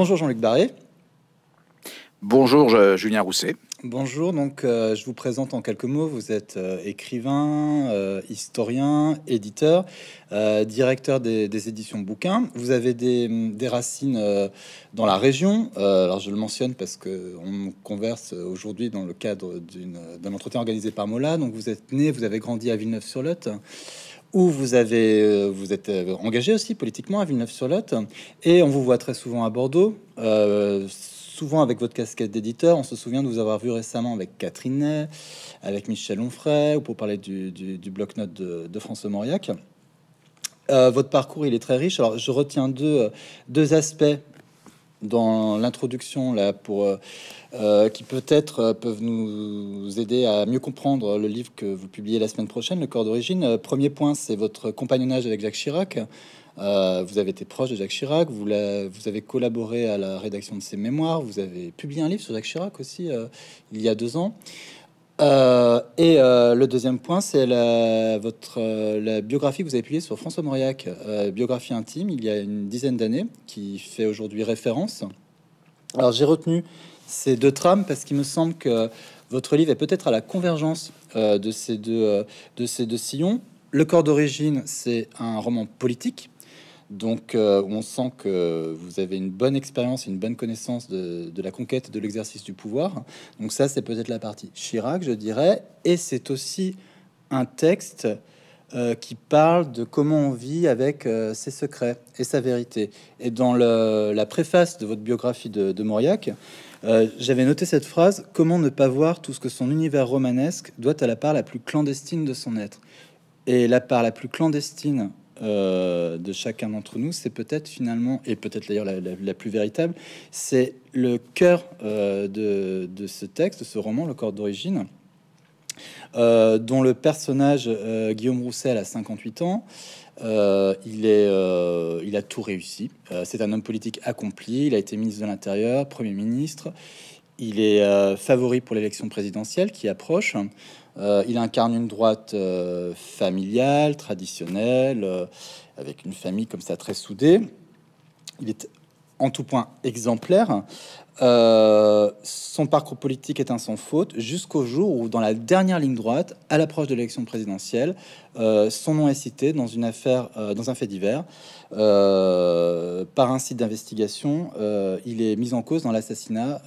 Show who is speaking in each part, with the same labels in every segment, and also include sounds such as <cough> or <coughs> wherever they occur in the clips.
Speaker 1: Bonjour Jean-Luc Barré. Bonjour euh, Julien Rousset.
Speaker 2: Bonjour, donc euh, je vous présente en quelques mots. Vous êtes euh, écrivain, historien, éditeur, directeur des, éditions bouquins. Vous avez des, racines dans la région. alors je le mentionne parce que on converse aujourd'hui dans le cadre d'un entretien organisé par Mola. Donc vous êtes né, vous avez grandi à Villeneuve-sur-Lot où vous avez euh, vous êtes euh, engagé aussi politiquement à Villeneuve-sur-Lot et on vous voit très souvent à Bordeaux. Euh, souvent avec votre casquette d'éditeur, on se souvient de vous avoir vu récemment avec Catherine avec Michel Onfray, ou pour parler du, bloc-notes de, François Mauriac. votre parcours, il est très riche. Alors, je retiens deux aspects dans l'introduction là pour euh, euh, qui peut-être euh, peuvent nous aider à mieux comprendre le livre que vous publiez la semaine prochaine, Le corps d'origine. Premier point, c'est votre compagnonnage avec Jacques Chirac. vous avez été proche de Jacques Chirac, vous, avez collaboré à la rédaction de ses mémoires, vous avez publié un livre sur Jacques Chirac aussi il y a deux ans. Euh, et euh, le deuxième point, c'est la, votre euh, biographie que vous avez publiée sur François Mauriac, biographie intime, il y a une dizaine d'années, qui fait aujourd'hui référence. Alors j'ai retenu ces deux trames parce qu'il me semble que votre livre est peut-être à la convergence de ces deux sillons. Le corps d'origine, c'est un roman politique donc, euh, on sent que vous avez une bonne expérience, une bonne connaissance de, la conquête, de l'exercice du pouvoir. Donc, ça, c'est peut-être la partie Chirac, je dirais. Et c'est aussi un texte euh, qui parle de comment on vit avec euh, ses secrets et sa vérité. Et dans la préface de votre biographie de, Mauriac, j'avais noté cette phrase Comment ne pas voir tout ce que son univers romanesque doit à la part la plus clandestine de son être Et la part la plus clandestine euh, de chacun d'entre nous, c'est peut-être finalement, et peut-être d'ailleurs la, plus véritable, c'est le cœur euh, de, ce texte, de ce roman, Le corps d'origine, euh, dont le personnage Guillaume Roussel a 58 ans. il, a tout réussi. c'est un homme politique accompli. Il a été ministre de l'Intérieur, Premier ministre. Il est favori pour l'élection présidentielle qui approche. Euh, il incarne une droite euh, familiale, traditionnelle, euh, avec une famille comme ça très soudée. Il est en tout point exemplaire. son parcours politique est un sans faute jusqu'au jour où, dans la dernière ligne droite, à l'approche de l'élection présidentielle, son nom est cité dans une affaire, dans un fait divers, par un site d'investigation. il est mis en cause dans l'assassinat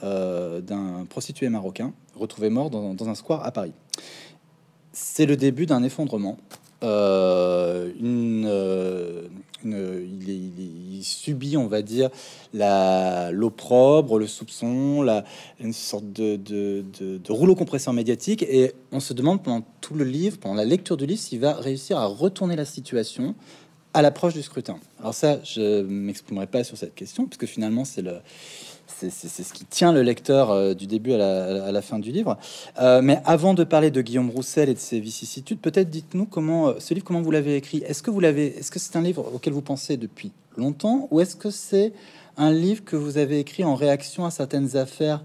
Speaker 2: d'un prostitué marocain retrouvé mort dans un square à Paris c'est le début d'un effondrement. Euh, une, euh, il, subit, on va dire, l'opprobre, le soupçon, une sorte de, de, rouleau compresseur médiatique. Et on se demande pendant tout le livre, pendant la lecture du livre, s'il va réussir à retourner la situation à l'approche du scrutin. Alors ça, je m'exprimerai pas sur cette question, puisque finalement, c'est le c'est ce qui tient le lecteur euh, du début à la, fin du livre. Euh, mais avant de parler de Guillaume Roussel et de ses vicissitudes, peut-être dites-nous comment euh, ce livre, comment vous l'avez écrit. Est-ce que vous l'avez, est-ce que c'est un livre auquel vous pensez depuis longtemps, ou est-ce que c'est un livre que vous avez écrit en réaction à certaines affaires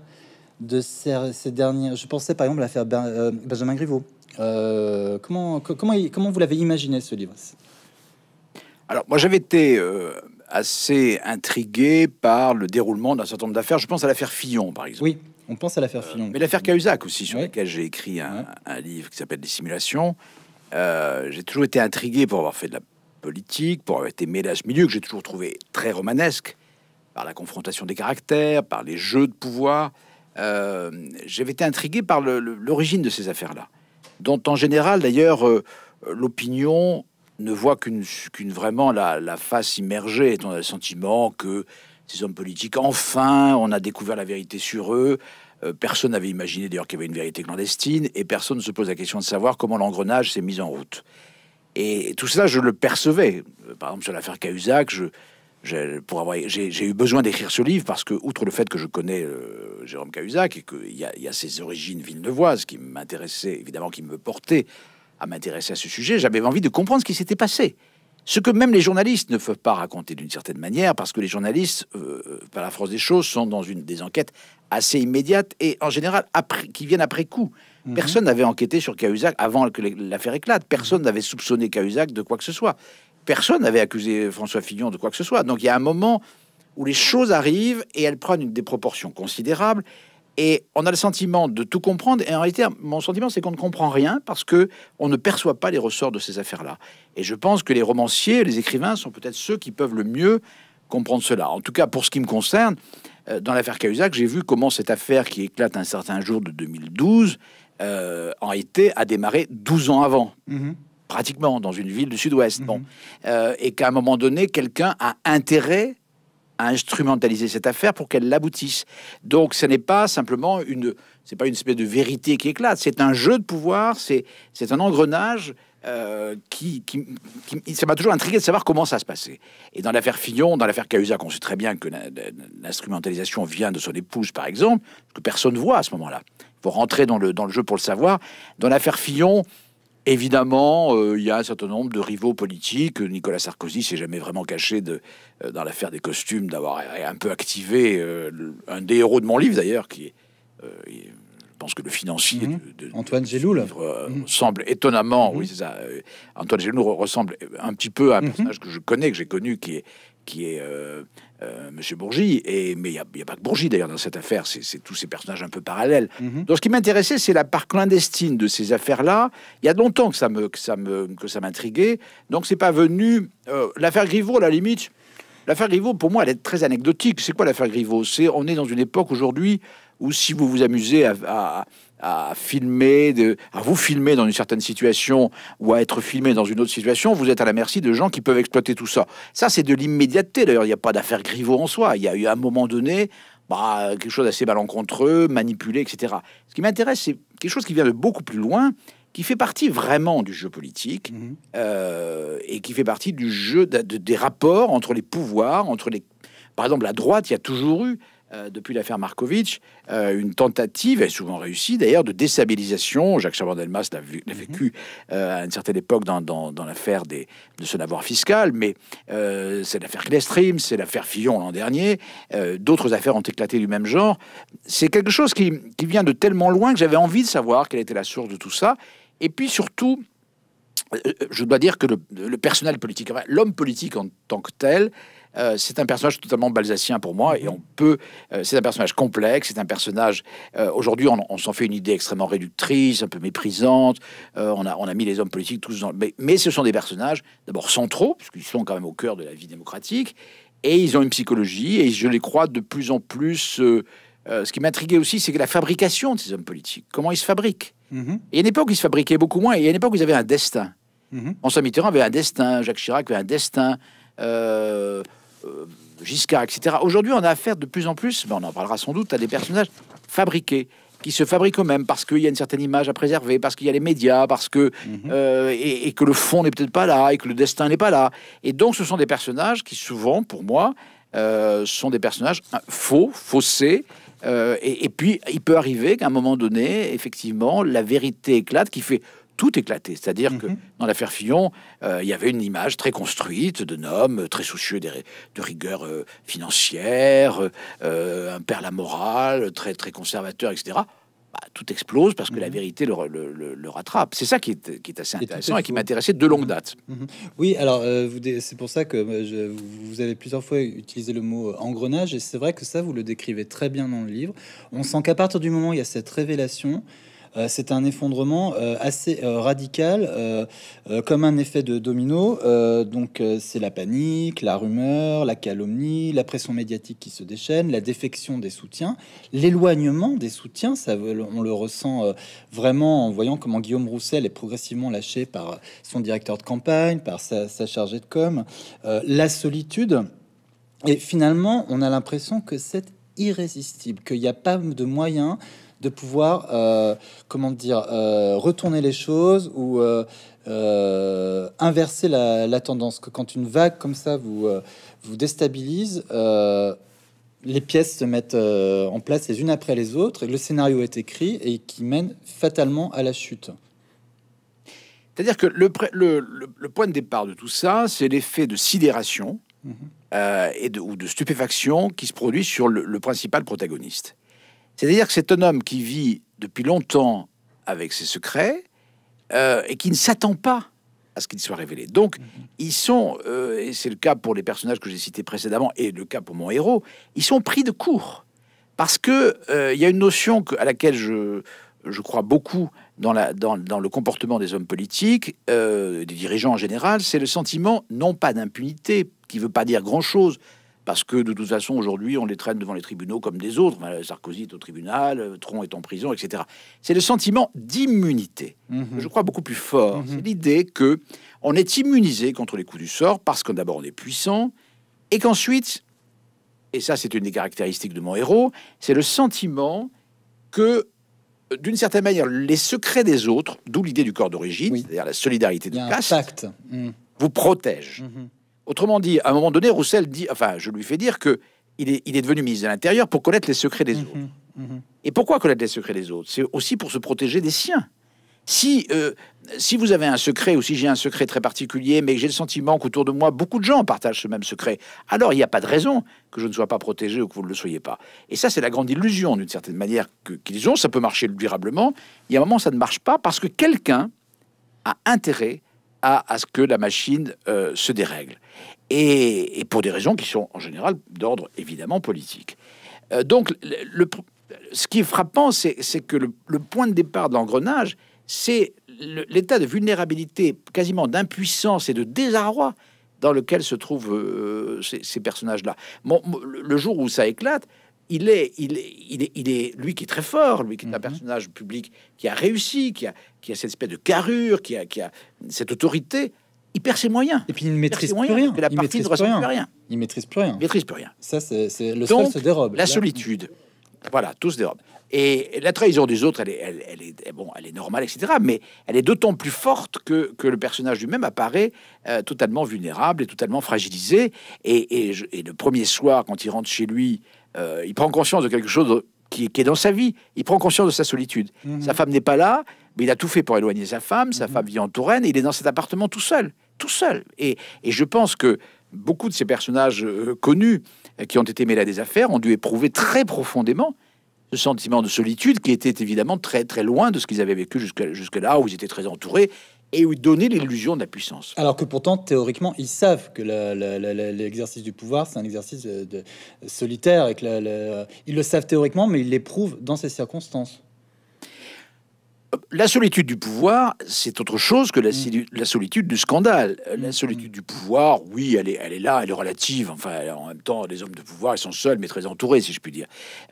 Speaker 2: de ces, ces dernières Je pensais par exemple à l'affaire Benjamin Griveaux. comment, comment, comment vous l'avez imaginé ce livre
Speaker 1: alors, moi, j'avais été assez intrigué par le déroulement d'un certain nombre d'affaires. Je pense à l'affaire Fillon, par exemple. Oui,
Speaker 2: on pense à l'affaire euh,
Speaker 1: Fillon. mais l'affaire Cahuzac aussi, sur laquelle j'ai écrit un, livre qui s'appelle Dissimulation ». Euh, j'ai toujours été intrigué pour avoir fait de la politique, pour avoir été mêlé à ce milieu que j'ai toujours trouvé très romanesque, par la confrontation des caractères, par les jeux de pouvoir. Euh, j'avais été intrigué par l'origine de ces affaires-là, dont en général, d'ailleurs, l'opinion ne voit qu'une qu'une vraiment la, face immergée. Et on a le sentiment que ces hommes politiques, enfin, on a découvert la vérité sur eux. Euh, personne n'avait imaginé d'ailleurs qu'il y avait une vérité clandestine et personne ne se pose la question de savoir comment l'engrenage s'est mis en route. Et tout ça, je le percevais. Euh, par exemple, sur l'affaire Cahuzac, je, j'ai eu besoin d'écrire ce livre parce que, outre le fait que je connais euh, Jérôme Cahuzac et qu'il y, a ses origines villeneuvoises qui m'intéressaient, évidemment, qui me portaient à m'intéresser à ce sujet, j'avais envie de comprendre ce qui s'était passé. Ce que même les journalistes ne peuvent pas raconter d'une certaine manière, parce que les journalistes, euh, par la France des choses, sont dans une des enquêtes assez immédiates et en général après, qui viennent après coup. Mhm. Personne n'avait enquêté sur Cahuzac avant que l'affaire éclate. Personne n'avait soupçonné Cahuzac de quoi que ce soit. Personne n'avait accusé François Fillon de quoi que ce soit. Donc il y a un moment où les choses arrivent et elles prennent une des proportions considérables. Et on a le sentiment de tout comprendre. Et en réalité, mon sentiment, c'est qu'on ne comprend rien parce que on ne perçoit pas les ressorts de ces affaires-là. Et je pense que les romanciers, les écrivains sont peut-être ceux qui peuvent le mieux comprendre cela. En tout cas, pour ce qui me concerne, euh, dans l'affaire Cahuzac, j'ai vu comment cette affaire qui éclate un certain jour de 2012 euh, en été à démarrer 12 ans avant. Mhm. Pratiquement dans une ville du sud-ouest. Mhm. Euh, et qu'à un moment donné, quelqu'un a intérêt instrumentaliser cette affaire pour qu'elle l'aboutisse. Donc ce n'est pas simplement une, c'est pas une espèce de vérité qui éclate, c'est un jeu de pouvoir, c'est un engrenage euh, qui, qui, qui, ça m'a toujours intrigué de savoir comment ça se passait. Et dans l'affaire Fillon, dans l'affaire Cahuzac, on sait très bien que l'instrumentalisation vient de son épouse, par exemple, que personne voit à ce moment-là. Il faut rentrer dans le, dans le jeu pour le savoir. Dans l'affaire Fillon, Évidemment, euh, il y a un certain nombre de rivaux politiques. Nicolas Sarkozy s'est jamais vraiment caché de, euh, dans l'affaire des costumes d'avoir un peu activé euh, un des héros de mon livre d'ailleurs, qui est, je pense que le financier mhm. de, Antoine Géloul mmh. ressemble étonnamment, mhm. oui c'est ça, Antoine Géloul ressemble un petit peu à un mhm. personnage que je connais, que j'ai connu, qui est qui est euh, Monsieur Bourgi, et, mais il n'y a, pas que Bourgi d'ailleurs dans cette affaire, c'est tous ces personnages un peu parallèles. Mm-hmm. Donc ce qui m'intéressait, c'est la part clandestine de ces affaires-là. Il y a longtemps que ça me que ça me que ça m'intriguait. Donc c'est pas venu. Euh, l'affaire Griveaux, à la limite, l'affaire Griveaux pour moi, elle est très anecdotique. C'est quoi l'affaire Griveaux C'est on est dans une époque aujourd'hui où si vous vous amusez à à filmer, de, à vous filmer dans une certaine situation ou à être filmé dans une autre situation, vous êtes à la merci de gens qui peuvent exploiter tout ça. Ça, c'est de l'immédiateté. D'ailleurs, il n'y a pas d'affaire Griveaux en soi. Il y a eu à un moment donné bah, quelque chose d'assez malencontreux, manipulé, etc. Ce qui m'intéresse, c'est quelque chose qui vient de beaucoup plus loin, qui fait partie vraiment du jeu politique mhm. euh, et qui fait partie du jeu des rapports entre les pouvoirs, entre les. Par exemple, la droite, il y a toujours eu euh, depuis l'affaire Markovitch, euh, une tentative, est souvent réussie d'ailleurs, de déstabilisation. Jacques Chaban-Delmas l'a mhm. vécu euh, à une certaine époque dans, l'affaire de ce avoir fiscal, mais c'est l'affaire Clestream, c'est l'affaire Fillon l'an dernier, d'autres affaires ont éclaté du même genre. C'est quelque chose qui, vient de tellement loin que j'avais envie de savoir quelle était la source de tout ça. Et puis surtout, je dois dire que le, le personnel politique, l'homme politique en tant que tel, euh, c'est un personnage totalement balsacien pour moi, et mhm. on peut. Euh, c'est un personnage complexe, c'est un personnage. Euh, aujourd'hui, on, s'en fait une idée extrêmement réductrice, un peu méprisante. on, a, on a mis les hommes politiques tous dans. Mais, mais ce sont des personnages, d'abord centraux, qu'ils sont quand même au cœur de la vie démocratique, et ils ont une psychologie, et je les crois de plus en plus. ce qui m'intriguait aussi, c'est que la fabrication de ces hommes politiques. Comment ils se fabriquent mhm. Il y a une époque où ils se fabriquaient beaucoup moins, et il y a une époque où ils avaient un destin. Mm François Mitterrand avait un destin, Jacques Chirac avait un destin. Euh, euh, Giscard, etc. Aujourd'hui, on a affaire de plus en plus, mais ben, on en parlera sans doute, à des personnages fabriqués qui se fabriquent eux-mêmes parce qu'il y a une certaine image à préserver, parce qu'il y a les médias, parce que mhm. euh, et, que le fond n'est peut-être pas là et que le destin n'est pas là. Et donc, ce sont des personnages qui souvent, pour moi, euh, sont des personnages hein, faux, faussés. et, et, puis, il peut arriver qu'à un moment donné, effectivement, la vérité éclate, qui fait tout éclaté. C'est-à-dire que mhm. dans l'affaire Fillon, euh, il y avait une image très construite d'un homme euh, très soucieux des, de rigueur euh, financière, un père la morale, très, très conservateur, etc. Bah, tout explose parce que la mhm.
Speaker 2: vérité le, rattrape. C'est ça qui est,
Speaker 1: assez intéressant et qui m'intéressait de longue mhm. date.
Speaker 2: Oui, alors c'est pour ça que vous avez plusieurs fois utilisé le mot engrenage et c'est vrai que ça, vous le décrivez très bien dans le livre. On sent qu'à partir du moment où il y a cette révélation, euh, c'est un effondrement euh, assez euh, radical, comme un effet de domino. donc, c'est la panique, la rumeur, la calomnie, la pression médiatique qui se déchaîne, la défection des soutiens, l'éloignement des soutiens. Ça, on le ressent vraiment en voyant comment Guillaume Roussel est progressivement lâché par son directeur de campagne, par sa, chargée de com, la solitude. Et finalement, on a l'impression que c'est irrésistible, qu'il n'y a pas de moyens de pouvoir, euh, comment dire, euh, retourner les choses ou euh, inverser la, tendance. Que quand une vague comme ça vous, vous déstabilise, les pièces se mettent en place les unes après les autres et le scénario est écrit et qui mène fatalement à la chute. C'est-à-dire que le, le, point de départ de tout
Speaker 1: ça, c'est l'effet de sidération. Mhm. et de, ou de stupéfaction qui se produit sur le principal protagoniste. C'est-à-dire que c'est un homme qui vit depuis longtemps avec ses secrets euh, et qui ne s'attend pas à ce qu'il soit révélé. Donc, mhm. ils sont, euh, et c'est le cas pour les personnages que j'ai cités précédemment et le cas pour mon héros, ils sont pris de court. Parce qu'il euh, y a une notion à laquelle je, crois beaucoup dans, la, dans, le comportement des hommes politiques, des dirigeants en général, c'est le sentiment non pas d'impunité, qui ne veut pas dire grand-chose, parce que de toute façon, aujourd'hui, on les traîne devant les tribunaux comme des autres. Sarkozy est au tribunal, euh, Tron est en prison, etc. C'est le sentiment d'immunité, mhm. je crois beaucoup plus fort. Mhm. C'est l'idée que on est immunisé contre les coups du sort parce que d'abord on est puissant et qu'ensuite, et ça c'est une des caractéristiques de mon héros, c'est le sentiment que euh, d'une certaine manière, les secrets des autres, d'où l'idée du corps d'origine, c'est-à-dire la solidarité de caste, mm. vous protège. Mhm. Autrement dit, à un moment donné, Roussel dit, enfin, je lui fais dire que il est, devenu ministre de l'Intérieur pour connaître les secrets des mhm, autres. Mhm. Et pourquoi connaître les secrets des autres C'est aussi pour se protéger des siens. Si, euh, si vous avez un secret ou si j'ai un secret très particulier, mais j'ai le sentiment qu'autour de moi, beaucoup de gens partagent ce même secret, alors il n'y a pas de raison que je ne sois pas protégé ou que vous ne le soyez pas. Et ça, c'est la grande illusion, d'une certaine manière, qu'ils ont. Ça peut marcher durablement. Il y a un moment, ça ne marche pas parce que quelqu'un a intérêt à, ce que la machine euh, se dérègle. Et, pour des raisons qui sont en général d'ordre évidemment politique. Euh, donc, ce qui est frappant, c'est que le, point de départ de l'engrenage, c'est l'état de vulnérabilité, quasiment d'impuissance et de désarroi dans lequel se trouvent euh, ces, personnages-là. le jour où ça éclate, il est, il, est, il, est, lui qui est très fort, lui qui est un mhm. personnage public qui a réussi, qui a, qui a cette espèce de carrure, qui a, qui a cette autorité, il perd ses moyens. Et puis
Speaker 2: il ne maîtrise plus rien. la il maîtrise plus rien.
Speaker 1: Il maîtrise plus rien. maîtrise plus rien. Ça, c'est le Donc, dérobe. La solitude. Voilà, tout se dérobe. Et la trahison des autres, elle est, elle, est, bon, elle est normale, etc. Mais elle est d'autant plus forte que, que le personnage lui-même apparaît euh, totalement vulnérable et totalement fragilisé. Et, et, le premier soir, quand il rentre chez lui, euh, il prend conscience de quelque chose qui, est dans sa vie. Il prend conscience de sa solitude. Mhm. Sa femme n'est pas là, mais il a tout fait pour éloigner sa femme. Sa mhm. femme vit en Touraine. il est dans cet appartement tout seul, tout seul. Et, je pense que beaucoup de ces personnages euh, connus euh, qui ont été mêlés à des affaires ont dû éprouver très profondément ce sentiment de solitude qui était évidemment très très loin de ce qu'ils avaient vécu jusque-là, où ils étaient très entourés et donner l'illusion de la puissance.
Speaker 2: Alors que pourtant, théoriquement, ils savent que l'exercice du pouvoir, c'est un exercice euh, solitaire, et que ils le savent théoriquement, mais ils l'éprouvent dans ces circonstances
Speaker 1: la solitude du pouvoir, c'est autre chose que la, mm. solitude du scandale. La mm. solitude du pouvoir, oui, elle est, elle est là, elle est relative. Enfin, en même temps, les hommes de pouvoir, ils sont seuls, mais très entourés, si je puis dire.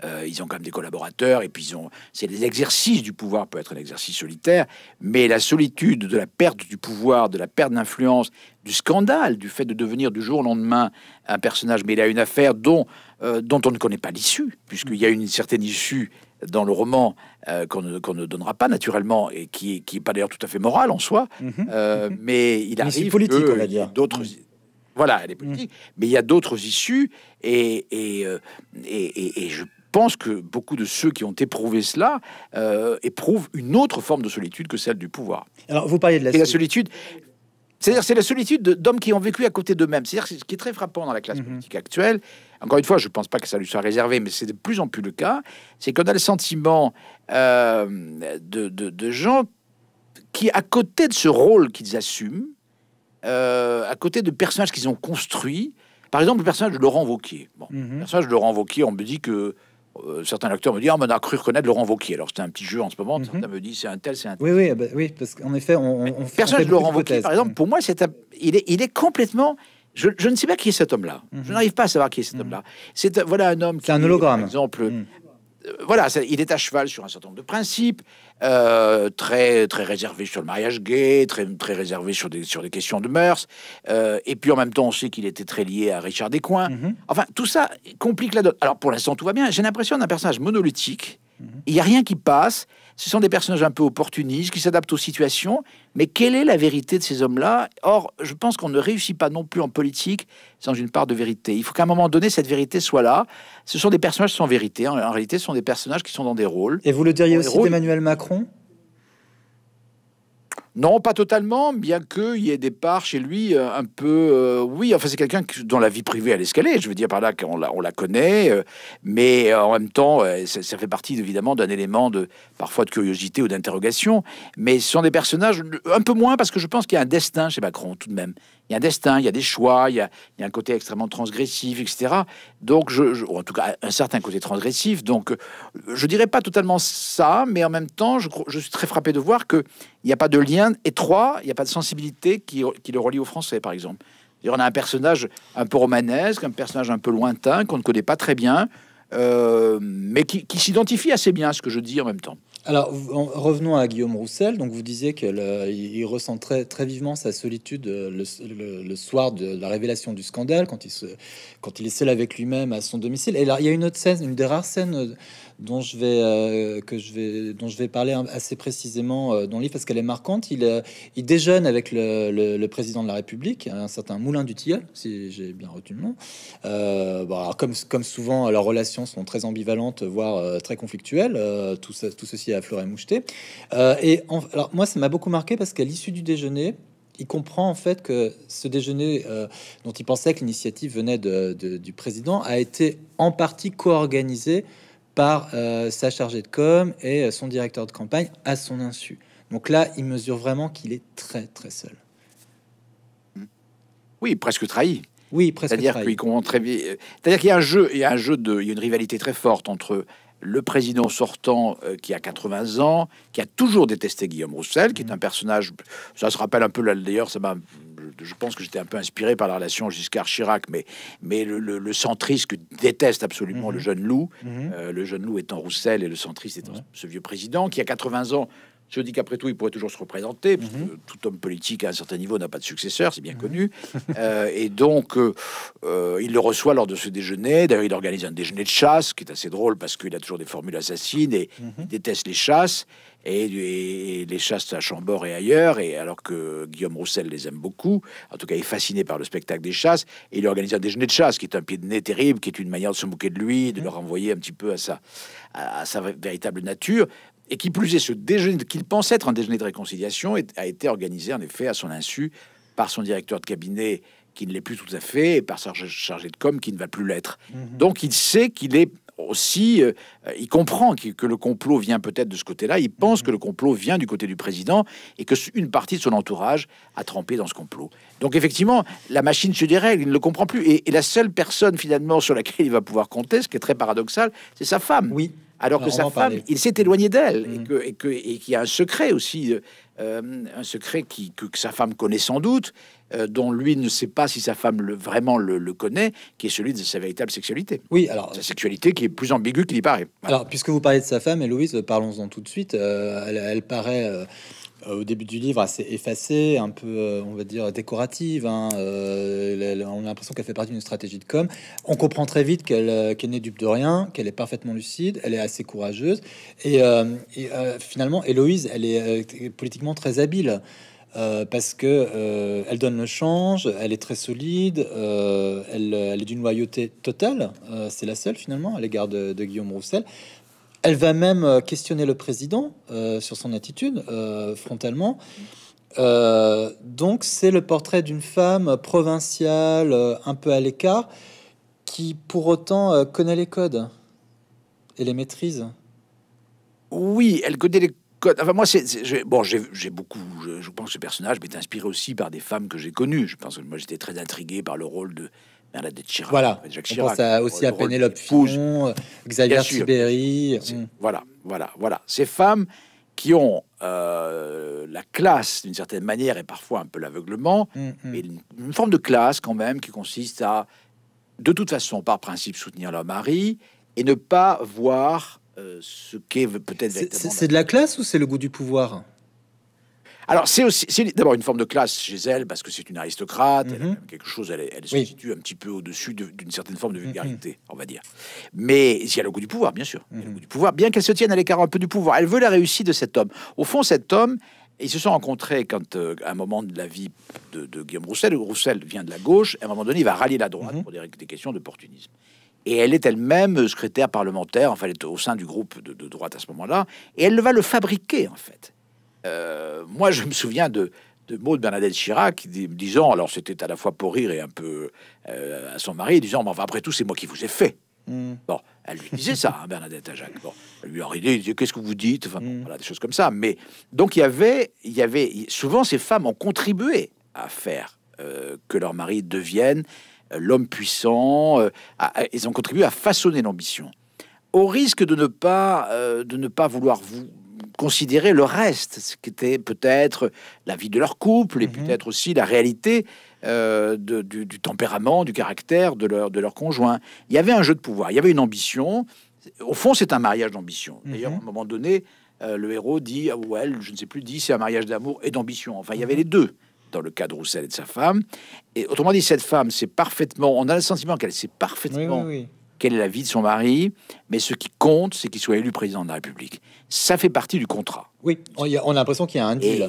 Speaker 1: Euh, ils ont quand même des collaborateurs, et puis ils ont. C'est exercices du pouvoir peut être un exercice solitaire, mais la solitude de la perte du pouvoir, de la perte d'influence, du scandale, du fait de devenir du jour au lendemain un personnage mais il a une affaire dont, euh, dont on ne connaît pas l'issue, puisqu'il y a une certaine issue dans le roman euh, qu'on ne, donnera pas naturellement, et qui n'est pas d'ailleurs tout à fait moral en soi, mhm. euh, mais il arrive mais politique, on va dire. d'autres... Voilà, elle est politique, mhm. mais il y a d'autres issues, euh, et, et, et, je pense que beaucoup de ceux qui ont éprouvé cela éprouvent une autre forme de solitude que celle du pouvoir. Alors, vous parlez de la, la solitude. C'est-à-dire, c'est la solitude d'hommes qui ont vécu à côté d'eux-mêmes. C'est-à-dire, ce qui est très frappant dans la classe mhm. politique actuelle, encore une fois, je ne pense pas que ça lui soit réservé, mais c'est de plus en plus le cas, c'est qu'on a le sentiment euh, de, gens qui, à côté de ce rôle qu'ils assument, euh, à côté de personnages qu'ils ont construits, par exemple le personnage de Laurent Vauquier. Bon, Le mhm. personnage de Laurent Vauquier, on me dit que euh, certains acteurs me disent ah, on a cru reconnaître Laurent Vauquier. Alors c'était un petit jeu en ce moment. Mhm. me disent c'est un tel,
Speaker 2: c'est un tel. Oui, oui, bah oui parce qu'en effet, on, on fait, personnage de Laurent Vauquier, par exemple, pour moi, c'est il, est, il est
Speaker 1: complètement. Je, ne sais pas qui est cet homme-là. Je mhm. n'arrive pas à savoir qui est cet mhm. homme-là. C'est voilà un homme. est un hologramme. Par exemple, euh, voilà, il est à cheval sur un certain nombre de principes, euh, très, très réservé sur le mariage gay, très, très réservé sur des, sur des questions de mœurs, euh, et puis en même temps, on sait qu'il était très lié à Richard Descoings. Mm-hmm. Enfin, tout ça complique la donne. Alors, pour l'instant, tout va bien. J'ai l'impression d'un personnage monolithique, mm-hmm. il n'y a rien qui passe, ce sont des personnages un peu opportunistes qui s'adaptent aux situations. Mais quelle est la vérité de ces hommes-là Or, je pense qu'on ne réussit pas non plus en politique sans une part de vérité. Il faut qu'à un moment donné, cette vérité soit là. Ce sont des personnages sans vérité. En réalité, ce sont des personnages qui sont dans des rôles. Et vous le diriez aussi d'Emmanuel Macron non, pas totalement, bien qu'il y ait des parts chez lui euh, un peu... Euh, oui, enfin c'est quelqu'un dont la vie privée a l'escalier, je veux dire par là qu'on la, on la connaît, euh, mais en même temps ça, fait partie évidemment d'un élément de parfois de curiosité ou d'interrogation, mais ce sont des personnages un peu moins parce que je pense qu'il y a un destin chez Macron tout de même il y a un destin, il y a des choix, il y a, un côté extrêmement transgressif, etc. Donc, je, en tout cas, un certain côté transgressif. Donc, je dirais pas totalement ça, mais en même temps, je, suis très frappé de voir qu'il n'y a pas de lien étroit, il n'y a pas de sensibilité qui, le relie aux Français, par exemple. On a un personnage un peu romanesque, un personnage un peu lointain qu'on ne connaît pas très bien, euh, mais qui s'identifie assez bien à ce que je dis en même temps.
Speaker 2: Alors, revenons à Guillaume Roussel. Donc, vous disiez qu'il ressent très, très vivement sa solitude euh, le, soir de la révélation du scandale, quand il, se, quand il est seul avec lui-même à son domicile. Et là, il y a une autre scène, une des rares scènes euh, dont je vais, euh, que je vais, dont je vais parler assez précisément dans le livre, parce qu'elle est marquante. Il, déjeune avec le, président de la République, un certain Moulin du Tilleul, si j'ai bien retenu le nom. comme, comme souvent, leurs relations sont très ambivalentes, voire très conflictuelles. tout, tout ceci à et Moucheté. Euh, et alors, moi, ça m'a beaucoup marqué parce qu'à l'issue du déjeuner, il comprend en fait que ce déjeuner euh, dont il pensait que l'initiative venait de, du président a été en partie co-organisé par euh, sa chargée de com et son directeur de campagne à son insu. Donc là, il mesure vraiment qu'il est très très seul.
Speaker 1: Oui, presque trahi. Oui, presque. C'est-à-dire qu'il très bien. C'est-à-dire qu'il y a un jeu, il un jeu de, il y a une rivalité très forte entre le président sortant euh, qui a 80 ans, qui a toujours détesté Guillaume Roussel, qui est mmh. un personnage, ça se rappelle un peu d'ailleurs, ça m'a je pense que j'étais un peu inspiré par la relation Giscard-Chirac, mais, mais le, centriste que déteste absolument mmh. le jeune loup, mmh. euh, le jeune loup étant Roussel et le centriste étant ce vieux président qui a 80 ans, je dis qu'après tout, il pourrait toujours se représenter. Mhm. tout homme politique à un certain niveau n'a pas de successeur, c'est bien mhm. connu. <laughs> Euh, et donc, euh, euh, il le reçoit lors de ce déjeuner. D'ailleurs, il organise un déjeuner de chasse, qui est assez drôle parce qu'il a toujours des formules assassines et mhm. il déteste les chasses. Et, les chasses à Chambord et ailleurs. Et alors que Guillaume Roussel les aime beaucoup, en tout cas, il est fasciné par le spectacle des chasses. Et il organise un déjeuner de chasse, qui est un pied de nez terrible, qui est une manière de se moquer de lui, de le renvoyer un petit peu à sa véritable nature. Et qui plus est, ce déjeuner qu'il pense être un déjeuner de réconciliation a été organisé en effet à son insu par son directeur de cabinet qui ne l'est plus tout à fait et par sa chargé de com qui ne va plus l'être. Mhm. Donc il sait qu'il est aussi, euh, il comprend que, le complot vient peut-être de ce côté-là, il pense mhm. que le complot vient du côté du président et que une partie de son entourage a trempé dans ce complot. Donc effectivement, la machine se dérègle, il ne le comprend plus. Et, et la seule personne finalement sur laquelle il va pouvoir compter, ce qui est très paradoxal, c'est sa femme. Oui alors que sa femme, il s'est éloigné d'elle mmh. et qu'il y a un secret aussi, euh, euh, un secret que, sa femme connaît sans doute, euh, dont lui ne sait pas si sa femme le, vraiment le, connaît, qui est celui de sa véritable sexualité. Oui, alors sa sexualité qui est
Speaker 2: plus ambiguë qu'il y paraît. Alors, puisque vous parlez de sa femme, Héloïse, parlons-en tout de suite. elle, paraît au début du livre assez effacée, un peu, euh, on va dire, décorative. Hein, euh, on a l'impression qu'elle fait partie d'une stratégie de com. On comprend très vite qu'elle euh, n'est dupe de rien, qu'elle est parfaitement lucide, elle est assez courageuse. Et, finalement, Héloïse, elle est politiquement très habile. parce que elle donne le change, elle est très solide, elle, est d'une loyauté totale. c'est la seule finalement à l'égard de Guillaume Roussel. Elle va même euh, questionner le président euh, sur son attitude euh, frontalement. donc c'est le portrait d'une femme provinciale, un peu à l'écart, qui pour autant connaît les codes et les maîtrise. Oui, elle connaît les codes. Enfin, moi, c'est
Speaker 1: bon, j'ai beaucoup. Je, je, pense que ce personnage m'est inspiré aussi par des femmes que j'ai connues. Je pense que moi, j'étais très intrigué par le rôle de voilà. on pense aussi à Pénélope
Speaker 2: euh,
Speaker 1: Xavier Sibéry. Mm. Voilà, voilà, voilà. Ces femmes qui ont euh, la classe d'une certaine manière et parfois un peu l'aveuglement, mm, mm. mais une, forme de classe quand même qui consiste à, de toute façon, par principe, soutenir leur mari et ne pas voir euh, ce qu'est peut-être. C'est
Speaker 2: de la classe ou c'est le goût du pouvoir
Speaker 1: alors, c'est aussi d'abord une forme de classe chez elle, parce que c'est une aristocrate, mhm. quelque chose, elle, se situe un petit peu au-dessus d'une certaine forme de mhm. vulgarité, on va dire. Mais il y a le goût du pouvoir, bien sûr. Mhm. du pouvoir, bien qu'elle se tienne à l'écart un peu du pouvoir. Elle veut la réussite de cet homme. Au fond, cet homme, ils se sont rencontrés quand, euh, à un moment de la vie de, Guillaume Roussel, Roussel vient de la gauche, à un moment donné, il va rallier la droite pour des, questions d'opportunisme. Et elle est elle-même secrétaire parlementaire, enfin, elle est au sein du groupe de droite à ce moment-là, et elle va le fabriquer, en fait. Euh, moi, je me souviens de, mots de Bernadette Chirac disant, alors c'était à la fois pour rire et un peu euh, à son mari, disant, mais après tout, c'est moi qui vous ai fait. Hmm. Bon, elle lui disait ça, hein, Bernadette à Jacques. Bon, elle lui a riait, disait, qu'est-ce que vous dites hmm. des choses comme ça. Mais donc, il y avait, il y avait, souvent, ces femmes ont contribué à faire euh, que leur mari devienne l'homme puissant. Elles ils ont contribué à façonner l'ambition. Au risque de ne pas, de ne pas vouloir vous considérer le reste, ce qui était peut-être la vie de leur couple et mhm. peut-être aussi la réalité euh, du, tempérament, du caractère de leur, de leur conjoint. Il y avait un jeu de pouvoir, il y avait une ambition. Au fond, c'est un mariage d'ambition. D'ailleurs, mhm. à un moment donné, euh, le héros dit, ah, ou elle, je ne sais plus, dit c'est un mariage d'amour et d'ambition. Enfin, il y avait mhm. les deux dans le cas de Roussel et de sa femme. Et autrement dit, cette femme, c'est parfaitement, on a le sentiment qu'elle s'est parfaitement quelle est la vie de son mari, mais ce qui compte, c'est qu'il soit élu président de la République. Ça fait partie du contrat. Oui,
Speaker 2: on, a, l'impression qu'il y a un deal.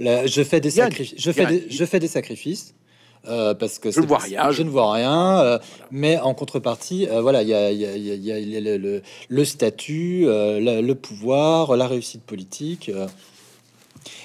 Speaker 2: je, fais des sacrifices, je, fais des, je fais des sacrifices. parce que je, vois rien, je... ne vois rien. Euh, mais en contrepartie, euh, voilà, il y a, le, statut, euh, le, pouvoir, la réussite politique.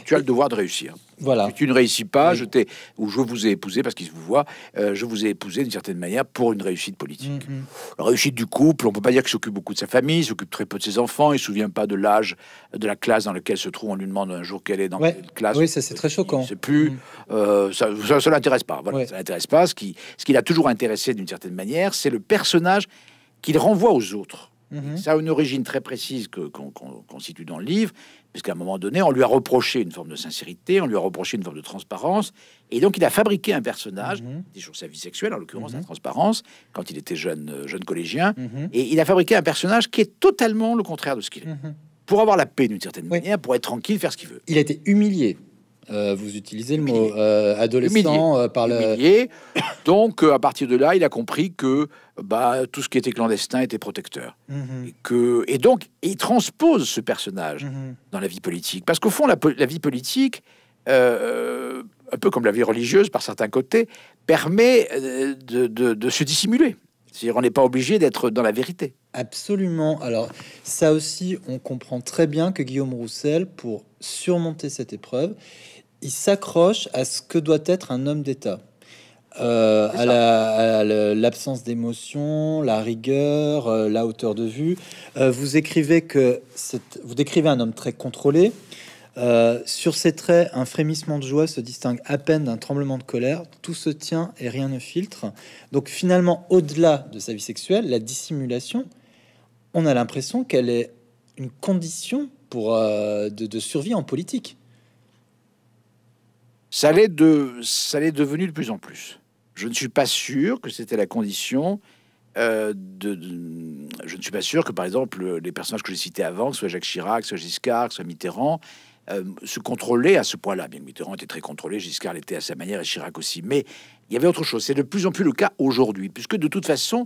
Speaker 2: Tu as le devoir de réussir. Si
Speaker 1: tu ne réussis pas, je t'ai ou je vous ai épousé parce qu'il se voit, euh, je vous ai épousé d'une certaine manière pour une réussite
Speaker 2: politique. Mm-hmm.
Speaker 1: réussite du couple, on peut pas dire qu'il s'occupe beaucoup de sa famille, s'occupe très peu de ses enfants, il se souvient pas de l'âge, de la classe dans laquelle se trouve. On lui demande un jour quelle est dans classe. Oui, ça c'est très choquant. C'est plus, mm. euh, ça, ça, l'intéresse pas. Voilà, ça pas. Ce qui, ce qui l'a toujours intéressé d'une certaine manière, c'est le personnage qu'il renvoie aux autres. Mm-hmm. Ça a une origine très précise qu'on constitue dans le livre puisqu'à un moment donné, on lui a reproché une forme de sincérité, on lui a reproché une forme de transparence, et donc il a fabriqué un personnage, mhm. toujours sur sa vie sexuelle, en l'occurrence la mhm. transparence, quand il était jeune, euh, jeune collégien, mhm. et il a fabriqué un personnage qui est totalement le contraire de ce qu'il est. Pour avoir la paix d'une certaine manière, pour être tranquille, faire ce qu'il veut. Il a été humilié euh, vous utilisez le mot euh, adolescent euh, par le. Humilié. <coughs> Donc, à partir de là, il a compris que bah, tout ce qui était clandestin était protecteur. Mhm. et, que, et donc, il transpose ce personnage mhm. dans la vie politique. Parce qu'au fond, la, vie politique, un peu comme la vie religieuse par certains côtés, permet de, de se dissimuler. C'est-à-dire, on n'est pas obligé d'être dans la vérité.
Speaker 2: Absolument. Alors, ça aussi, on comprend très bien que Guillaume Roussel, pour surmonter cette épreuve, il s'accroche à ce que doit être un homme d'État. Euh, à l'absence d'émotion, la rigueur, euh, la hauteur de vue. Euh, vous écrivez que vous décrivez un homme très contrôlé. sur ses traits, un frémissement de joie se distingue à peine d'un tremblement de colère. Tout se tient et rien ne filtre. Donc finalement, au-delà de sa vie sexuelle, la dissimulation, on a l'impression qu'elle est une condition pour de survie en politique. Ça l'est de, devenu de plus en plus.
Speaker 1: Je ne suis pas sûr que c'était la condition euh, de, je ne suis pas sûr que, par exemple, les personnages que j'ai cités avant, soit Jacques Chirac, soit Giscard, soit Mitterrand, euh, se contrôlaient à ce point-là. Bien que Mitterrand était très contrôlé, Giscard l'était à sa manière et Chirac aussi. Mais il y avait autre chose. C'est de plus en plus le cas aujourd'hui, puisque de toute façon,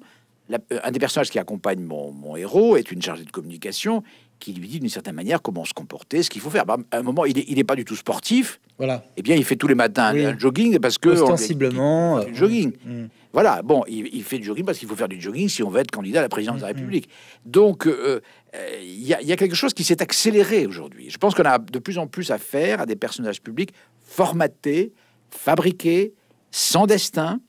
Speaker 1: euh, un des personnages qui accompagne mon, mon héros est une chargée de communication qui lui dit d'une certaine manière comment se comporter, ce qu'il faut faire. Bah, à un moment, il n'est pas du tout sportif. Voilà. Eh bien, il fait tous les matins un jogging parce que.
Speaker 2: Ostensiblement. Euh,
Speaker 1: jogging. Mm. Voilà. Bon, il, fait du jogging parce qu'il faut faire du jogging si on veut être candidat à la présidence de la mm, mm. République. Donc, euh, euh, il y, y, a quelque chose qui s'est accéléré aujourd'hui. Je pense qu'on a de plus en plus affaire à des personnages publics formatés, fabriqués, sans destin,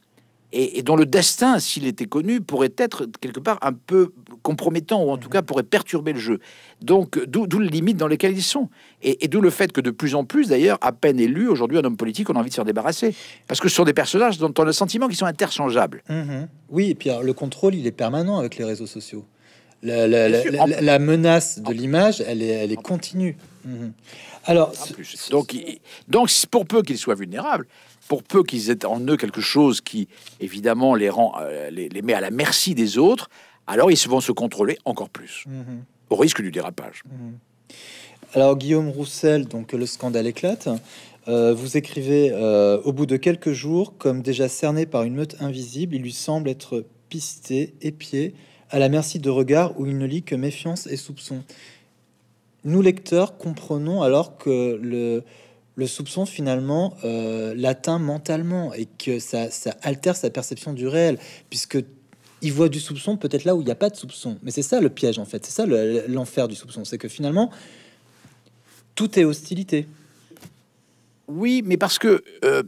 Speaker 1: et, dont le destin, s'il était connu, pourrait être quelque part un peu compromettant, ou en tout mhm. cas pourrait perturber le jeu. Donc, d'où les limites dans lesquelles ils sont. Et, d'où le fait que de plus en plus, d'ailleurs, à peine élu, aujourd'hui, un homme politique, on a envie de s'en débarrasser. Parce que ce sont des personnages dont on a le sentiment
Speaker 2: qu'ils sont interchangeables. Mhm. Oui, et puis le contrôle, il est permanent avec les réseaux sociaux. La, menace de l'image, elle est, continue. Mhm. Alors,
Speaker 1: donc, donc, pour peu qu'il soit vulnérable, pour peu qu'ils aient en eux quelque chose qui, évidemment, les, rend, euh, les, met à la merci des autres, alors ils vont se contrôler
Speaker 2: encore plus, mhm. au risque du dérapage. Mhm. Alors Guillaume Roussel, donc le scandale éclate. Euh, vous écrivez euh, au bout de quelques jours, comme déjà cerné par une meute invisible, il lui semble être pisté, épié, à la merci de regards où il ne lit que méfiance et soupçon. Nous lecteurs comprenons alors que le, le soupçon finalement euh, l'atteint mentalement et que ça, ça, altère sa perception du réel, puisque il voit du soupçon peut-être là où il n'y a pas de soupçon. Mais c'est ça le piège en fait, c'est ça l'enfer du soupçon, c'est que finalement tout est hostilité. Oui, mais parce que euh,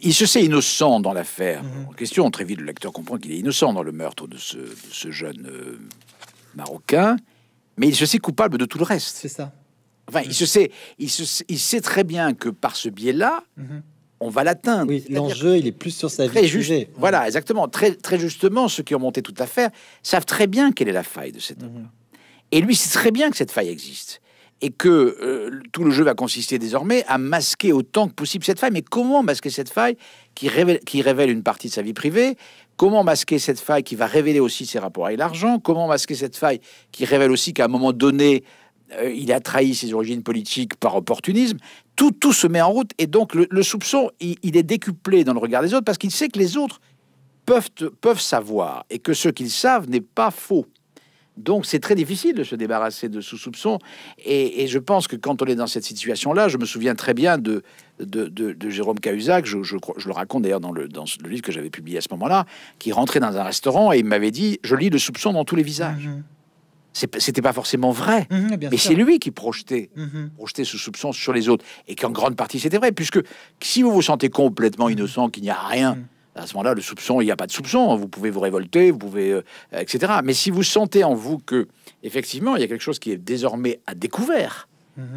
Speaker 2: il se sait innocent
Speaker 1: dans l'affaire mhm. en question. Très vite, le lecteur comprend qu'il est innocent dans le meurtre de ce, jeune euh, marocain, mais il se sait coupable de tout le reste. C'est ça. Enfin, mm. il, se sait, il, sait très bien que par ce biais-là, mm-hmm. on va l'atteindre. Oui, l'enjeu, il est plus sur sa vie. Juste, jugé. Voilà, mm. exactement. Très, très justement, ceux qui ont monté toute l'affaire savent très bien quelle est la faille de cette homme. Mm-hmm. Et lui, sait très bien que cette faille existe. Et que euh, tout le jeu va consister désormais à masquer autant que possible cette faille. Mais comment masquer cette faille qui révèle, qui révèle une partie de sa vie privée Comment masquer cette faille qui va révéler aussi ses rapports avec l'argent Comment masquer cette faille qui révèle aussi qu'à un moment donné, euh, il a trahi ses origines politiques par opportunisme. Tout, tout se met en route et donc le, soupçon, il, est décuplé dans le regard des autres parce qu'il sait que les autres peuvent, peuvent savoir et que ce qu'ils savent n'est pas faux. Donc c'est très difficile de se débarrasser de sous soupçon. Et, je pense que quand on est dans cette situation-là, je me souviens très bien de, Jérôme Cahuzac, je, le raconte d'ailleurs dans le, livre que j'avais publié à ce moment-là, qui rentrait dans un restaurant et il m'avait dit, je lis le soupçon dans tous les visages. Mmh, mmh. C'était pas forcément vrai, mhm, mais c'est lui qui projetait, mhm. ce soupçon sur les autres, et qu'en grande partie c'était vrai, puisque si vous vous sentez complètement mhm. innocent, qu'il n'y a rien, à ce moment-là, le soupçon, il n'y a pas de soupçon, hein, vous pouvez vous révolter, vous pouvez, euh, etc. Mais si vous sentez en vous que, effectivement, il y a quelque chose qui est désormais à découvert,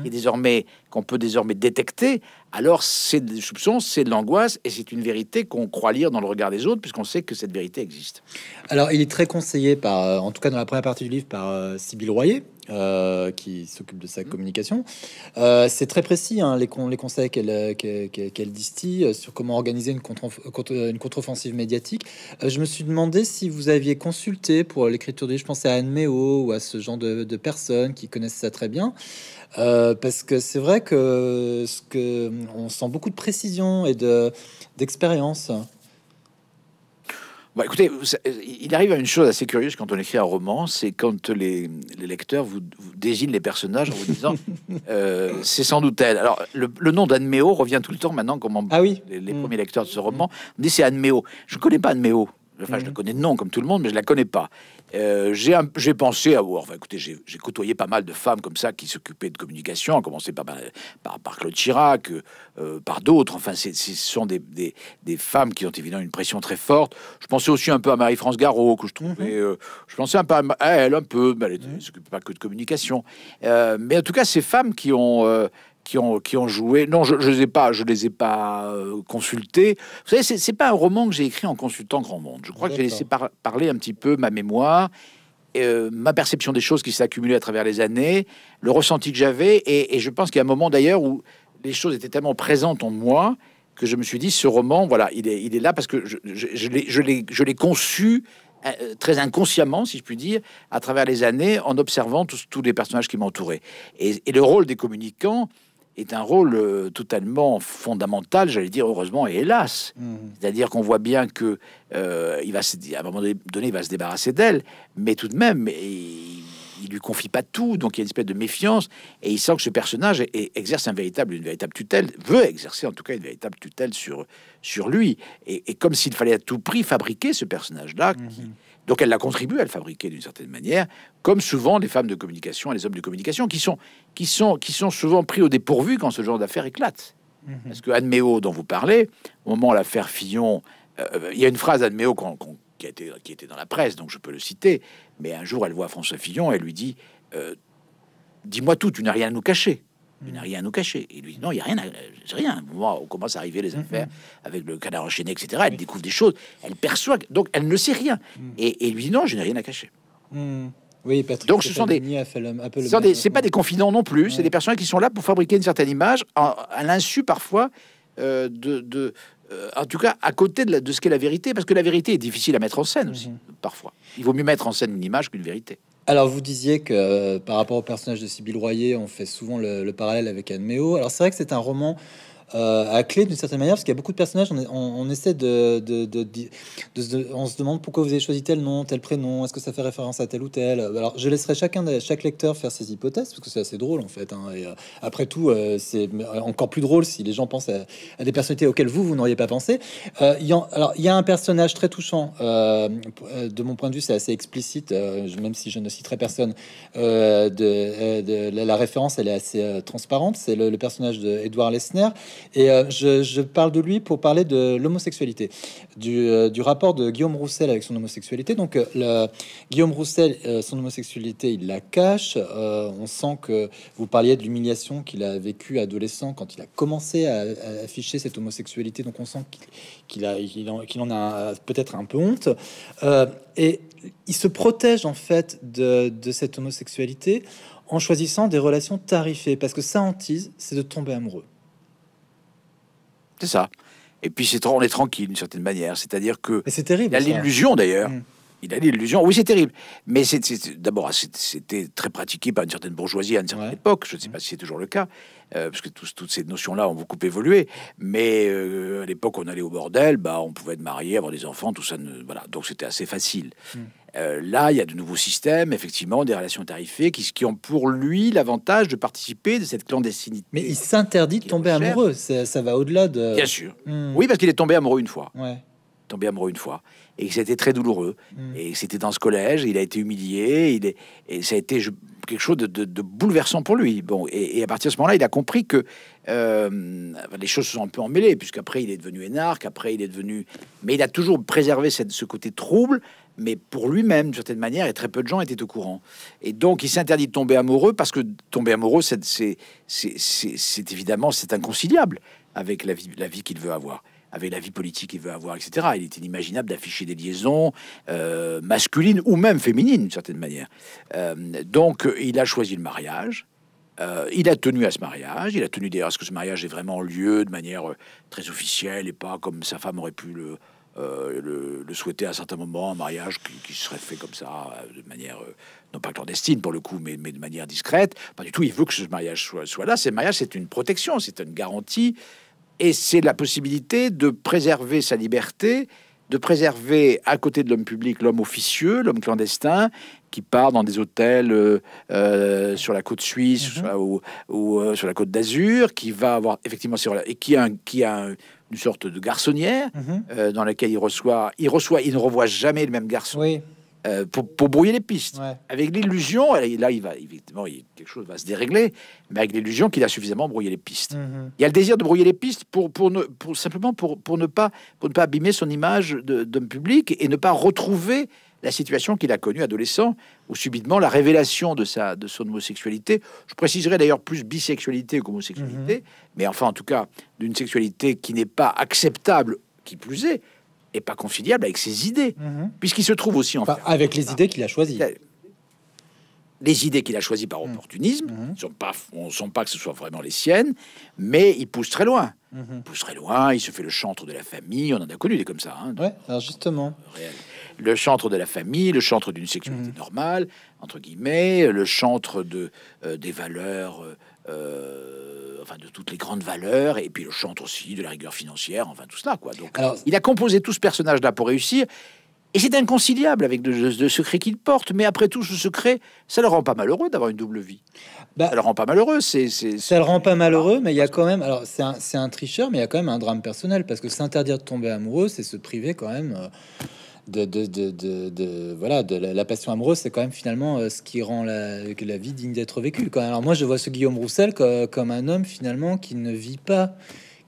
Speaker 1: et désormais qu'on peut désormais détecter, alors c'est des soupçons, c'est de l'angoisse et c'est une vérité qu'on croit lire dans le regard des autres puisqu'on sait que cette vérité existe.
Speaker 2: Alors il est très conseillé par, euh, en tout cas dans la première partie du livre, par euh, Royer. Euh, qui s'occupe de sa mmh. communication. Euh, c'est très précis hein, les, les, conseils qu'elle qu'elle distille sur comment organiser une contre-offensive contre médiatique. je me suis demandé si vous aviez consulté pour l'écriture du livre, je pensais à Anne ou à ce genre de, personnes qui connaissent ça très bien. parce que c'est vrai que ce que on sent beaucoup de précision et d'expérience. De,
Speaker 1: bah, écoutez, il arrive à une chose assez curieuse quand on écrit un roman, c'est quand les, lecteurs vous, désignent les personnages en vous disant <laughs> euh, c'est sans doute elle. Alors, le, nom danne revient tout le temps maintenant, comme on, ah oui. les, premiers mm. lecteurs de ce mm. roman, on dit c'est anne Je ne connais pas anne Enfin, je mm. la connais de nom, comme tout le monde, mais je ne la connais pas. Euh, j'ai pensé à voir. écoutez, j'ai côtoyé pas mal de femmes comme ça qui s'occupaient de communication, à commencer par, par, Claude Chirac, euh, par d'autres. Enfin, ce sont des, femmes qui ont évidemment une pression très forte. Je pensais aussi un peu à Marie-France Garot, que je trouvais. Mhm. Euh, je pensais un peu à elle, un peu, mais elle ne mhm. s'occupe pas que de communication. mais en tout cas, ces femmes qui ont qui ont, qui ont joué. Non, je ne je les ai pas, je les ai pas euh, consultés. Vous savez, c'est n'est pas un roman que j'ai écrit en consultant Grand Monde. Je crois que j'ai laissé parler un petit peu ma mémoire, euh, ma perception des choses qui s'est accumulée à travers les années, le ressenti que j'avais. Et, je pense qu'il y a un moment d'ailleurs où les choses étaient tellement présentes en moi que je me suis dit, ce roman, voilà, il est, il est là parce que je, je, je l'ai conçu euh, très inconsciemment, si je puis dire, à travers les années, en observant tous, les personnages qui m'entouraient. Et, et, le rôle des communicants, est un rôle euh, totalement fondamental, j'allais dire heureusement et hélas. Mmh. C'est-à-dire qu'on voit bien que euh, il va se, à un moment donné, il va se débarrasser d'elle, mais tout de même, il, il lui confie pas tout, donc il y a une espèce de méfiance, et il sent que ce personnage exerce un véritable, une véritable tutelle, veut exercer en tout cas une véritable tutelle sur, sur lui, et, comme s'il fallait à tout prix fabriquer ce personnage-là. Mmh. Donc elle la contribué à le fabriquer d'une certaine manière, comme souvent les femmes de communication et les hommes de communication qui sont, qui sont, qui sont souvent pris au dépourvu quand ce genre d'affaires éclate. Mhm. Parce que Anne Méo, dont vous parlez, au moment de l'affaire Fillon, euh, euh, il y a une phrase Anne Méo qui, a était dans la presse, donc je peux le citer, mais un jour elle voit François Fillon et elle lui dit euh, Dis-moi tout, tu n'as rien à nous cacher. Il n'a rien à nous cacher. Il lui dit non, il n'y a rien, c'est rien. Moi, on commence à arriver les mm-hmm. affaires avec le canard enchaîné, etc. Elle découvre des choses, elle perçoit, donc elle ne sait rien. Mm. Et, lui dit non, je n'ai rien à cacher.
Speaker 2: Mm. Oui, Patrick, donc ce sont des, c'est
Speaker 1: pas des confidents non plus, c'est des personnes qui sont là pour fabriquer une certaine image, à, l'insu parfois euh, de, euh, en tout cas à côté de, ce qu'est la vérité, parce que la vérité est difficile à mettre en scène aussi mm-hmm. parfois. Il vaut mieux mettre en scène une image qu'une vérité.
Speaker 2: Alors, vous disiez que euh, par rapport au personnage de Sybille Royer, on fait souvent le, le parallèle avec Anne Méo. Alors, c'est vrai que c'est un roman euh, à clé d'une certaine manière, parce qu'il y a beaucoup de personnages, on, essaie de, On se demande pourquoi vous avez choisi tel nom, tel prénom, est-ce que ça fait référence à tel ou tel Alors je laisserai chacun, chaque lecteur faire ses hypothèses, parce que c'est assez drôle en fait. Hein, et, euh, après tout, euh, c'est encore plus drôle si les gens pensent à, des personnalités auxquelles vous, vous n'auriez pas pensé. alors il y a un personnage très touchant, de mon point de vue, c'est assez explicite, même si je ne citerai personne. de, la, référence, elle est assez transparente, c'est le, personnage d'Edouard Lesner. Et euh, je, parle de lui pour parler de l'homosexualité, du, euh, rapport de Guillaume Roussel avec son homosexualité. Donc, euh, Guillaume Roussel, son homosexualité, il la cache. on sent que vous parliez de l'humiliation qu'il a vécue adolescent quand il a commencé à, afficher cette homosexualité. Donc, on sent qu'il en, en, a peut-être un peu honte. et il se protège en fait de, de cette homosexualité en choisissant des relations tarifées, parce que sa hantise, c'est de tomber amoureux.
Speaker 1: C'est ça. Et puis c'est on est tranquille d'une certaine manière. C'est-à-dire que. c'est terrible. Il a l'illusion d'ailleurs. Mm. Il a l'illusion. Oui, c'est terrible. Mais c'est, d'abord, c'était très pratiqué par une certaine bourgeoisie à une certaine époque. Je ne sais mm. pas si c'est toujours le cas, euh, parce que toutes ces notions-là ont beaucoup évolué. Mais euh, à l'époque, on allait au bordel, bah, on pouvait être marié, avoir des enfants, tout ça. Ne, voilà. Donc c'était assez facile. Mm. Euh, là, il y a de nouveaux systèmes, effectivement, des relations tarifées qui, ont pour lui l'avantage de participer de cette clandestinité.
Speaker 2: Mais il s'interdit de tomber amoureux, ça, va au-delà de... Bien sûr. Hmm. Oui, parce qu'il est tombé amoureux une fois. Ouais.
Speaker 1: Tombé amoureux une fois. Et c'était très douloureux. Hmm. Et c'était dans ce collège, il a été humilié, et ça a été quelque chose de, bouleversant pour lui. Bon, et, à partir de ce moment-là, il a compris que euh, les choses se sont un peu emmêlées, puisqu'après, il est devenu énarque, après, il est devenu... Mais il a toujours préservé ce côté trouble mais pour lui-même, d'une certaine manière, et très peu de gens étaient au courant. Et donc, il s'interdit de tomber amoureux parce que tomber amoureux, c'est évidemment c'est inconciliable avec la vie, la vie qu'il veut avoir, avec la vie politique qu'il veut avoir, etc. Il est inimaginable d'afficher des liaisons euh, masculines ou même féminines, d'une certaine manière. Euh, donc, il a choisi le mariage. Euh, il a tenu à ce mariage, il a tenu d'ailleurs à ce que ce mariage ait vraiment lieu de manière très officielle et pas comme sa femme aurait pu le, euh, le, souhaiter à certain moment un mariage qui, serait fait comme ça, euh, de manière euh, non pas clandestine pour le coup, mais, mais, de manière discrète. Pas du tout, il veut que ce mariage soit, soit là. Ce mariage, c'est une protection, c'est une garantie, et c'est la possibilité de préserver sa liberté, de préserver à côté de l'homme public l'homme officieux, l'homme clandestin, qui part dans des hôtels sur la côte suisse mhm. ou, sur la côte d'Azur, qui va avoir effectivement et qui a, un, qui a un, une sorte de garçonnière mhm. euh, dans laquelle il reçoit, il reçoit, il ne revoit jamais le même garçon. Euh, pour, brouiller les pistes. Avec l'illusion, là, il va évidemment, quelque chose va se dérégler, mais avec l'illusion qu'il a suffisamment brouillé les pistes. Mhm. Il y a le désir de brouiller les pistes pour, pour, ne, pour simplement pour, pour, ne pas, pour ne pas abîmer son image d'homme public et ne pas retrouver la situation qu'il a connue adolescent, ou subitement la révélation de, sa, de son homosexualité, je préciserai d'ailleurs plus bisexualité qu'homosexualité, mhm. mais enfin en tout cas d'une sexualité qui n'est pas acceptable, qui plus est, et pas conciliable avec ses idées, mhm. puisqu'il se trouve aussi enfin, avec les idées qu'il a choisies. Les idées qu'il a choisies par mhm. opportunisme ne sont pas, on sent pas que ce soit vraiment les siennes, mais il pousse très loin. Il pousse très loin, il se fait le chantre de la famille, on en a connu des comme ça.
Speaker 2: Hein, ouais, justement
Speaker 1: le chantre de la famille, le chantre d'une sexualité mhm. normale, entre guillemets, le chantre de, euh, des valeurs, euh, euh, enfin de toutes les grandes valeurs, et puis le chantre aussi de la rigueur financière, enfin tout cela. Quoi. Donc, Alors, il a composé tout ce personnage-là pour réussir. Et c'est inconciliable avec le, secrets secret qu'il porte, mais après tout, ce secret, ça
Speaker 2: le rend pas malheureux d'avoir une double vie. Bah, ça le rend pas malheureux. C'est, ça le rend pas malheureux, mais il y a quand même. Alors, c'est un, tricheur, mais il y a quand même un drame personnel parce que s'interdire de tomber amoureux, c'est se priver quand même de, de, voilà, de la, passion amoureuse, c'est quand même finalement euh, ce qui rend la, la vie digne d'être vécue. Quand Alors moi, je vois ce Guillaume Roussel comme, un homme finalement qui ne vit pas,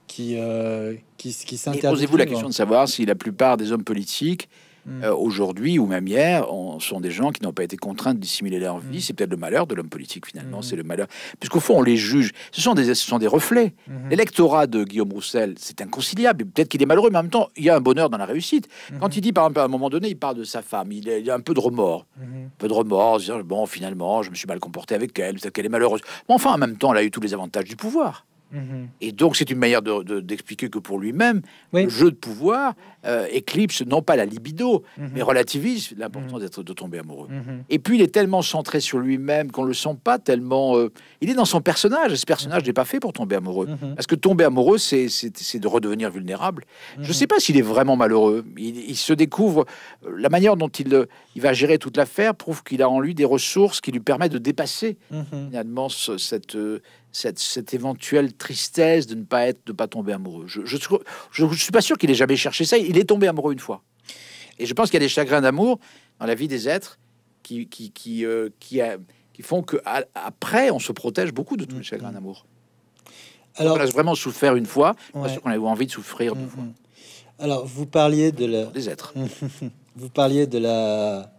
Speaker 2: qui, euh, qui, qui Posez-vous la question de
Speaker 1: savoir si la plupart des hommes politiques Hmm. Euh, aujourd'hui ou même hier, on, sont des gens qui n'ont pas été contraints de dissimuler leur vie. Hmm. C'est peut-être le malheur de l'homme politique finalement. Hmm. C'est le malheur, puisqu'au fond on les juge. Ce sont des, ce sont des reflets. L'électorat de Guillaume Roussel, c'est inconciliable. Peut-être qu'il est malheureux, mais en même temps, il y a un bonheur dans la réussite. Quand il dit par exemple à un moment donné, il parle de sa femme, il, y a un peu de remords, un peu de remords, bon finalement, je me suis mal comporté avec elle, peut qu'elle est malheureuse. Mais enfin, en même temps, elle a eu tous les avantages du pouvoir. Mhm. Et donc, c'est une manière d'expliquer de, que pour lui-même, le jeu de pouvoir euh, éclipse non pas la libido, mhm. mais relativise l'importance mhm. d'être de tomber amoureux. Et puis, il est tellement centré sur lui-même qu'on le sent pas tellement. Euh, il est dans son personnage. ce personnage n'est pas fait pour tomber amoureux. Parce que tomber amoureux, c'est de redevenir vulnérable. Je ne sais pas s'il est vraiment malheureux. Il, se découvre. Euh, la manière dont il, il va gérer toute l'affaire prouve qu'il a en lui des ressources qui lui permettent de dépasser finalement cette cette, éventuelle tristesse de ne pas être, de pas tomber amoureux. Je ne je, suis pas sûr qu'il ait jamais cherché ça. Il est tombé amoureux une fois. Et je pense qu'il y a des chagrins d'amour dans la vie des êtres qui, qui, qui, euh, qui, qui, font que après, on se protège beaucoup de tous les mm-hmm. chagrins d'amour.
Speaker 2: Alors, on a vraiment souffert une fois. parce qu'on ait envie de souffrir mm-hmm. fois. Alors, vous parliez de la... des êtres. <laughs> vous parliez de la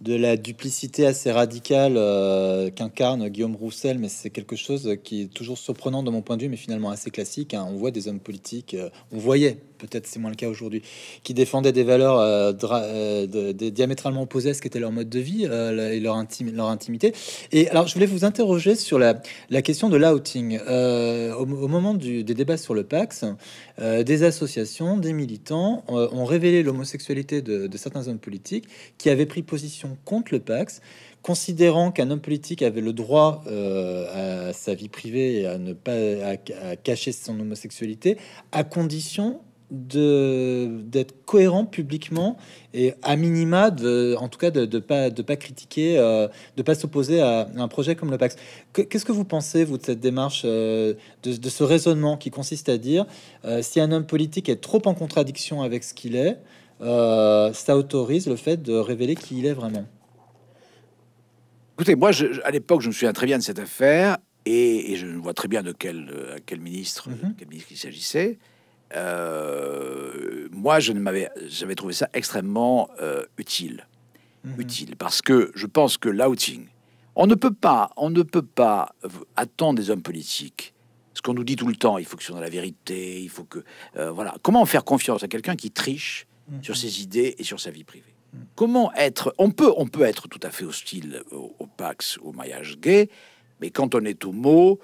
Speaker 2: de la duplicité assez radicale euh, qu'incarne Guillaume Roussel, mais c'est quelque chose qui est toujours surprenant de mon point de vue, mais finalement assez classique. Hein. On voit des hommes politiques, euh, on voyait peut-être c'est moins le cas aujourd'hui, qui défendaient des valeurs euh, euh, diamétralement opposées à ce qu'était leur mode de vie euh, et leur, leur, intimité. Et alors, je voulais vous interroger sur la, la question de l'outing. Au, moment des débats sur le Pax, des associations, des militants ont révélé l'homosexualité de, certains hommes politiques qui avaient pris position contre le Pax considérant qu'un homme politique avait le droit à sa vie privée et à ne pas à cacher son homosexualité, à condition de d'être cohérent publiquement et à minima de en tout cas de, de pas pas critiquer de euh, de pas s'opposer à un projet comme le Pax. Qu'est-ce que vous pensez vous de cette démarche euh, de, ce raisonnement qui consiste à dire euh, si un homme politique est trop en contradiction avec ce qu'il est, ça autorise le fait de révéler qui il est vraiment.
Speaker 1: Écoutez, moi je, à l'époque je me souviens très bien de cette affaire et, je vois très bien de quel ministre, mm-hmm. quel ministre il s'agissait. Euh, moi, je m'avais, j'avais trouvé ça extrêmement euh, utile, mhm. utile, parce que je pense que l'outing, on ne peut pas, on ne peut pas attendre des hommes politiques ce qu'on nous dit tout le temps. Il faut que ce soit la vérité, il faut que, euh, voilà. Comment faire confiance à quelqu'un qui triche mhm. sur ses idées et sur sa vie privée mhm. Comment être On peut, on peut être tout à fait hostile au, Pax, au maillage gay, mais quand on est au mot,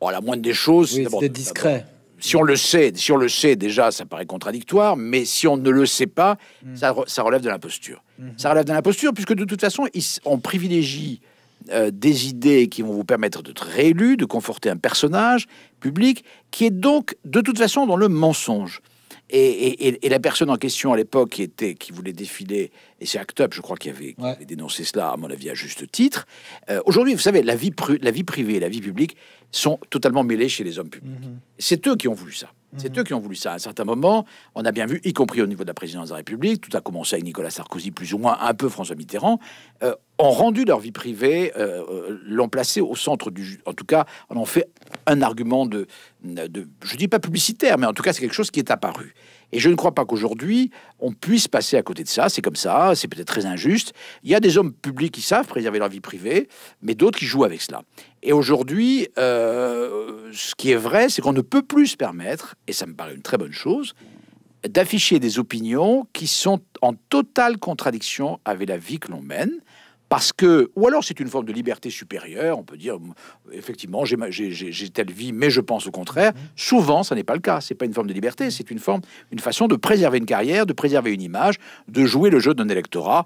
Speaker 1: oh, la moindre des choses, c'est discret si on le sait, le sait déjà, ça paraît contradictoire, mais si on ne le sait pas, mm. ça, relève de l'imposture. Mm-hmm. Ça relève de l'imposture puisque de toute façon, on privilégie euh, des idées qui vont vous permettre d'être réélu, de conforter un personnage public qui est donc de toute façon dans le mensonge. Et, la personne en question à l'époque qui était qui voulait défiler, et c'est Act Up, je crois, qui avait, dénoncé cela, à mon avis, à juste titre. Euh, aujourd'hui, vous savez, la vie, privée et la vie publique sont totalement mêlées chez les hommes publics. Mm-hmm. C'est eux qui ont voulu ça. C'est mhm. eux qui ont voulu ça. À un certain moment, on a bien vu, y compris au niveau de la présidence de la République, tout a commencé avec Nicolas Sarkozy, plus ou moins un peu François Mitterrand, euh, ont rendu leur vie privée, euh, euh l'ont placé au centre du... En tout cas, on en fait un argument de, de... Je dis pas publicitaire, mais en tout cas, c'est quelque chose qui est apparu. Et je ne crois pas qu'aujourd'hui, on puisse passer à côté de ça. C'est comme ça, c'est peut-être très injuste. Il y a des hommes publics qui savent préserver leur vie privée, mais d'autres qui jouent avec cela. Et aujourd'hui, euh, ce qui est vrai, c'est qu'on ne peut plus se permettre, et ça me paraît une très bonne chose, d'afficher des opinions qui sont en totale contradiction avec la vie que l'on mène parce que, ou alors c'est une forme de liberté supérieure, on peut dire, hum, effectivement, j'ai telle vie, mais je pense au contraire. Mhm. Souvent, ça n'est pas le cas. C'est pas une forme de liberté, c'est une forme, une façon de préserver une carrière, de préserver une image, de jouer le jeu d'un électorat.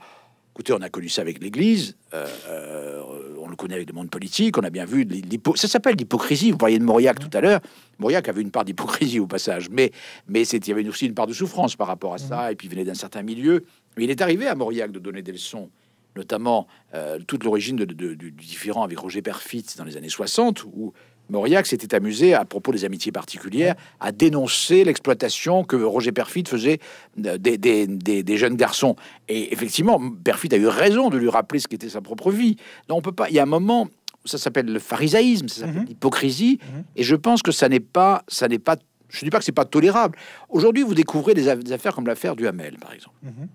Speaker 1: Écoutez, on a connu ça avec l'Église, euh, euh, on le connaît avec le monde politique, on a bien vu. Ça s'appelle l'hypocrisie. Vous voyez de Mauriac tout à l'heure. Mauriac avait une part d'hypocrisie au passage, mais, mais il y avait aussi une part de souffrance par rapport à ça, mhm. et puis il venait d'un certain milieu. il est arrivé à Mauriac de donner des leçons notamment euh, toute l'origine du différent avec Roger Perfit dans les années 60, où Mauriac s'était amusé, à propos des amitiés particulières, à dénoncer l'exploitation que Roger Perfit faisait euh, des, jeunes garçons. Et effectivement, Perfit a eu raison de lui rappeler ce qu'était sa propre vie. on peut pas. Il y a un moment, ça s'appelle le pharisaïsme, ça s'appelle mhm. l'hypocrisie, mhm. et je pense que ça n'est pas, ça n'est pas. Je ne dis pas que c'est pas tolérable. Aujourd'hui, vous découvrez des affaires comme l'affaire du Hamel, par exemple. Mhm.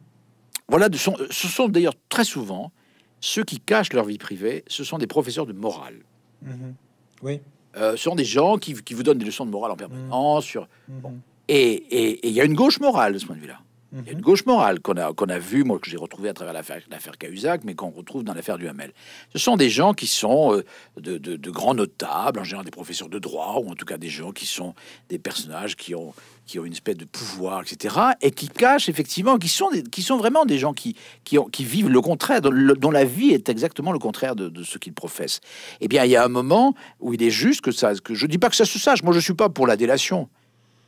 Speaker 1: Voilà, euh, ce sont d'ailleurs très souvent ceux qui cachent leur vie privée, ce sont des professeurs de morale.
Speaker 2: Mhm. Oui.
Speaker 1: Euh, ce sont des gens qui, vous donnent des leçons de morale en mhm. permanence.
Speaker 2: Mhm.
Speaker 1: Et il y a une gauche morale de ce point de vue-là. Il mhm. une gauche morale qu'on a, qu'on a vue, moi que j'ai retrouvé à travers l'affaire, Cahuzac, mais qu'on retrouve dans l'affaire du Hamel. Ce sont des gens qui sont euh, de, grands notables, en général des professeurs de droit, ou en tout cas des gens qui sont des personnages qui ont, une espèce de pouvoir, etc., et qui cachent effectivement, qui sont, qui sont vraiment des gens qui, vivent le contraire, dont, la vie est exactement le contraire de, ce qu'ils professent. Eh bien, il y a un moment où il est juste que ça, que je dis pas que ça se sache, moi je suis pas pour la délation.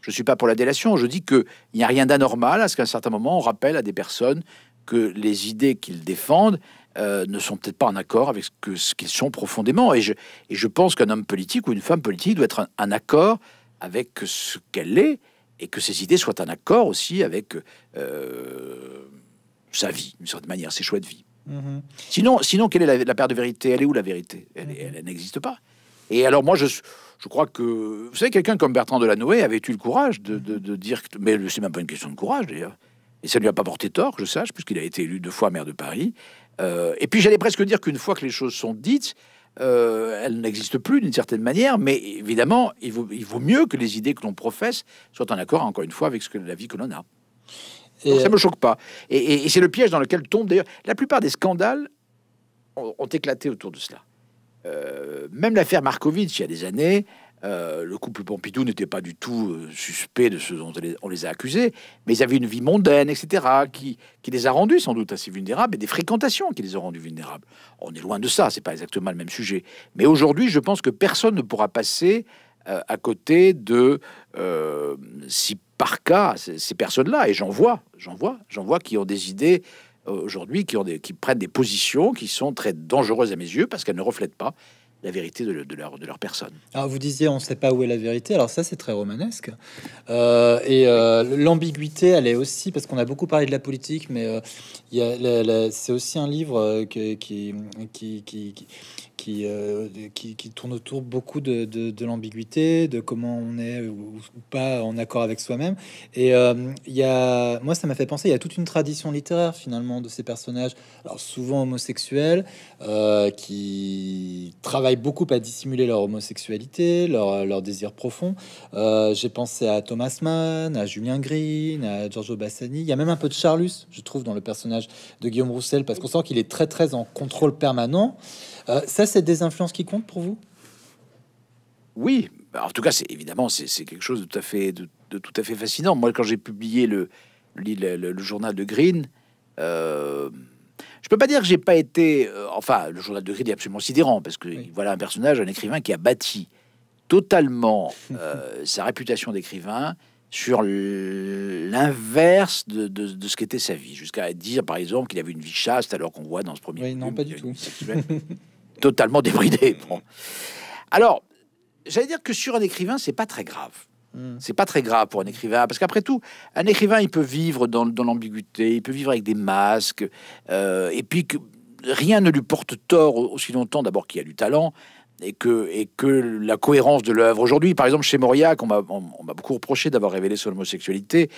Speaker 1: Je ne suis pas pour la délation, je dis qu'il n'y a rien d'anormal à ce qu'à un certain moment, on rappelle à des personnes que les idées qu'ils défendent euh, ne sont peut-être pas en accord avec ce, que, ce qu'ils sont profondément. Et je, je pense qu'un homme politique ou une femme politique doit être en accord avec ce qu'elle est et que ses idées soient en accord aussi avec euh, sa vie, d'une certaine manière, ses choix de vie. Mm-hmm. Sinon, sinon, quelle est la, perte paire de vérité Elle est où la vérité Elle, mm-hmm. elle n'existe pas. Et alors moi, je, je crois que. Vous savez, quelqu'un comme Bertrand Delanoë avait eu le courage de, dire. Que, mais c'est même pas une question de courage, d'ailleurs. Et ça ne lui a pas porté tort, je sache, puisqu'il a été élu deux fois maire de Paris. Euh, et puis j'allais presque dire qu'une fois que les choses sont dites, euh, elles n'existent plus d'une certaine manière, mais évidemment, il vaut, il vaut mieux que les idées que l'on professe soient en accord, encore une fois, avec ce que, la vie que l'on a. ça ne me euh, choque pas. Et, c'est le piège dans lequel tombe d'ailleurs. La plupart des scandales ont éclaté autour de cela. Euh, même l'affaire Markovitch, il y a des années, euh, le couple Pompidou n'était pas du tout euh, suspect de ce dont on les a accusés, mais ils avaient une vie mondaine, etc., qui, les a rendus sans doute assez vulnérables, et des fréquentations qui les ont rendus vulnérables. On est loin de ça, c'est pas exactement le même sujet. Mais aujourd'hui, je pense que personne ne pourra passer à côté de, si par cas, ces personnes-là, et j'en vois, j'en vois, j'en vois qui ont des idées euh, aujourd'hui qui, ont des, qui prennent des positions qui sont très dangereuses à mes yeux parce qu'elles ne reflètent pas la vérité de, de, leur, personne.
Speaker 2: Alors vous disiez on ne sait pas où est la vérité, alors ça c'est très romanesque. Euh, et euh, l'ambiguïté, elle est aussi, parce qu'on a beaucoup parlé de la politique, mais c'est aussi un livre qui, qui, qui, euh, qui, qui, tourne autour beaucoup de, de l'ambiguïté, de comment on est ou, pas en accord avec soi-même. Et euh, il y a, moi, ça m'a fait penser, il y a toute une tradition littéraire finalement de ces personnages, alors souvent homosexuels, euh, qui travaillent beaucoup à dissimuler leur homosexualité, leur, leur désir profond. J'ai pensé à Thomas Mann, à Julien Green, à Giorgio Bassani. Il y a même un peu de Charlus, je trouve, dans le personnage de Guillaume Roussel, parce qu'on sent qu'il est très très en contrôle permanent. Euh, ça, c'est des influences qui comptent pour vous Oui. Bah, en
Speaker 1: tout cas, c'est évidemment, c'est quelque chose de tout, à fait, de, tout à fait fascinant. Moi, quand j'ai publié le, le, journal de Green, euh, je peux pas dire que j'ai pas été. Euh, enfin, le journal de Green est absolument sidérant parce que voilà un personnage, un écrivain qui a bâti totalement euh, <laughs> sa réputation d'écrivain sur l'inverse de, de, de, ce qu'était sa vie, jusqu'à dire par exemple qu'il avait une vie chaste alors qu'on voit dans ce premier. Oui, non, pas du tout. <laughs> totalement débridé. Bon. Alors, j'allais dire que sur un écrivain, c'est pas très grave. Hmm. C'est pas très grave pour un écrivain, parce qu'après tout, un écrivain, il peut vivre dans, l'ambiguïté, il peut vivre avec des masques, euh, et puis que rien ne lui porte tort aussi longtemps, d'abord qu'il a du talent, et que, et que la cohérence de l'œuvre. Aujourd'hui, par exemple, chez Mauriac, on m'a beaucoup reproché d'avoir révélé son homosexualité.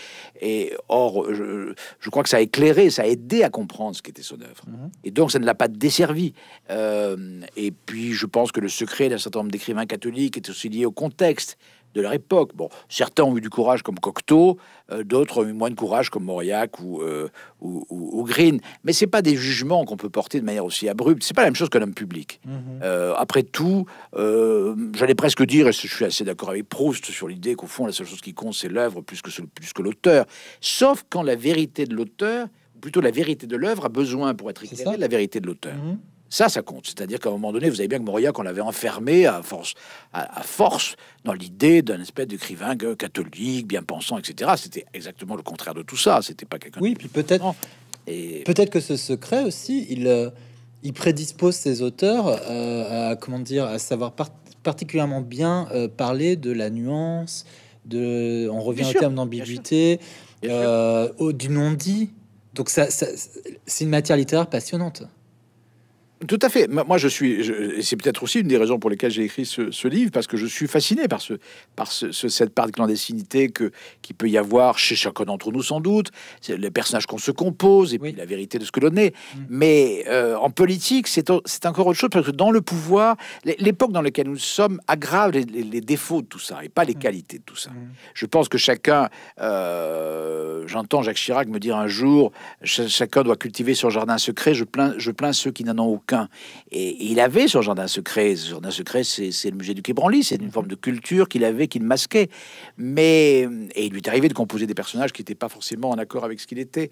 Speaker 1: Et or, je, crois que ça a éclairé, ça a aidé à comprendre ce qu'était son œuvre. Mhm. Et donc, ça ne l'a pas desservi. Euh, et puis, je pense que le secret d'un certain nombre d'écrivains catholiques est aussi lié au contexte de leur époque. Bon, certains ont eu du courage comme Cocteau, euh, d'autres ont eu moins de courage comme Mauriac euh, ou, ou, Green. Mais c'est pas des jugements qu'on peut porter de manière aussi abrupte. C'est pas la même chose qu'un homme public. Mhm. Euh, après tout, j'allais presque dire, et je suis assez d'accord avec Proust sur l'idée qu'au fond la seule chose qui compte c'est l'œuvre plus que plus que l'auteur. Sauf quand la vérité de l'auteur, ou plutôt la vérité de l'œuvre, a besoin pour être éclairée de la vérité de l'auteur. Mhm. Ça, ça compte. C'est-à-dire qu'à un moment donné, vous savez bien que Mauriac, on l'avait enfermé à force, à, force dans l'idée d'un espèce d'écrivain catholique, bien pensant, etc. C'était exactement le contraire de tout ça. C'était
Speaker 2: pas quelqu'un. Oui, puis peut-être. Et... Peut-être que ce secret aussi, il, euh, il prédispose ses auteurs euh, à comment dire, à savoir particulièrement bien euh, parler de la nuance, de, on revient au terme d'ambiguïté, euh, du non-dit. Donc ça c'est une matière littéraire passionnante.
Speaker 1: Tout à fait. Moi, je suis. c'est peut-être aussi une des raisons pour lesquelles j'ai écrit ce, livre, parce que je suis fasciné par, ce, par cette part de clandestinité que, qui peut y avoir chez chacun d'entre nous, sans doute. C'est le personnage qu'on se compose et puis la vérité de ce que l'on est. Mm. Mais euh, en politique, c'est, c'est encore autre chose, parce que dans le pouvoir, l'époque dans laquelle nous sommes aggrave les, défauts de tout ça et pas les mm. qualités de tout ça. Mm. Je pense que chacun. Euh, j'entends Jacques Chirac me dire un jour chacun doit cultiver son jardin secret. Je plains, je plains ceux qui n'en ont aucun Hein. Et il avait son jardin secret. Ce jardin secret, c'est le musée du Quai Branly. C'est une forme de culture qu'il avait, qu'il masquait. Mais et il lui est arrivé de composer des personnages qui n'étaient pas forcément en accord avec ce qu'il était.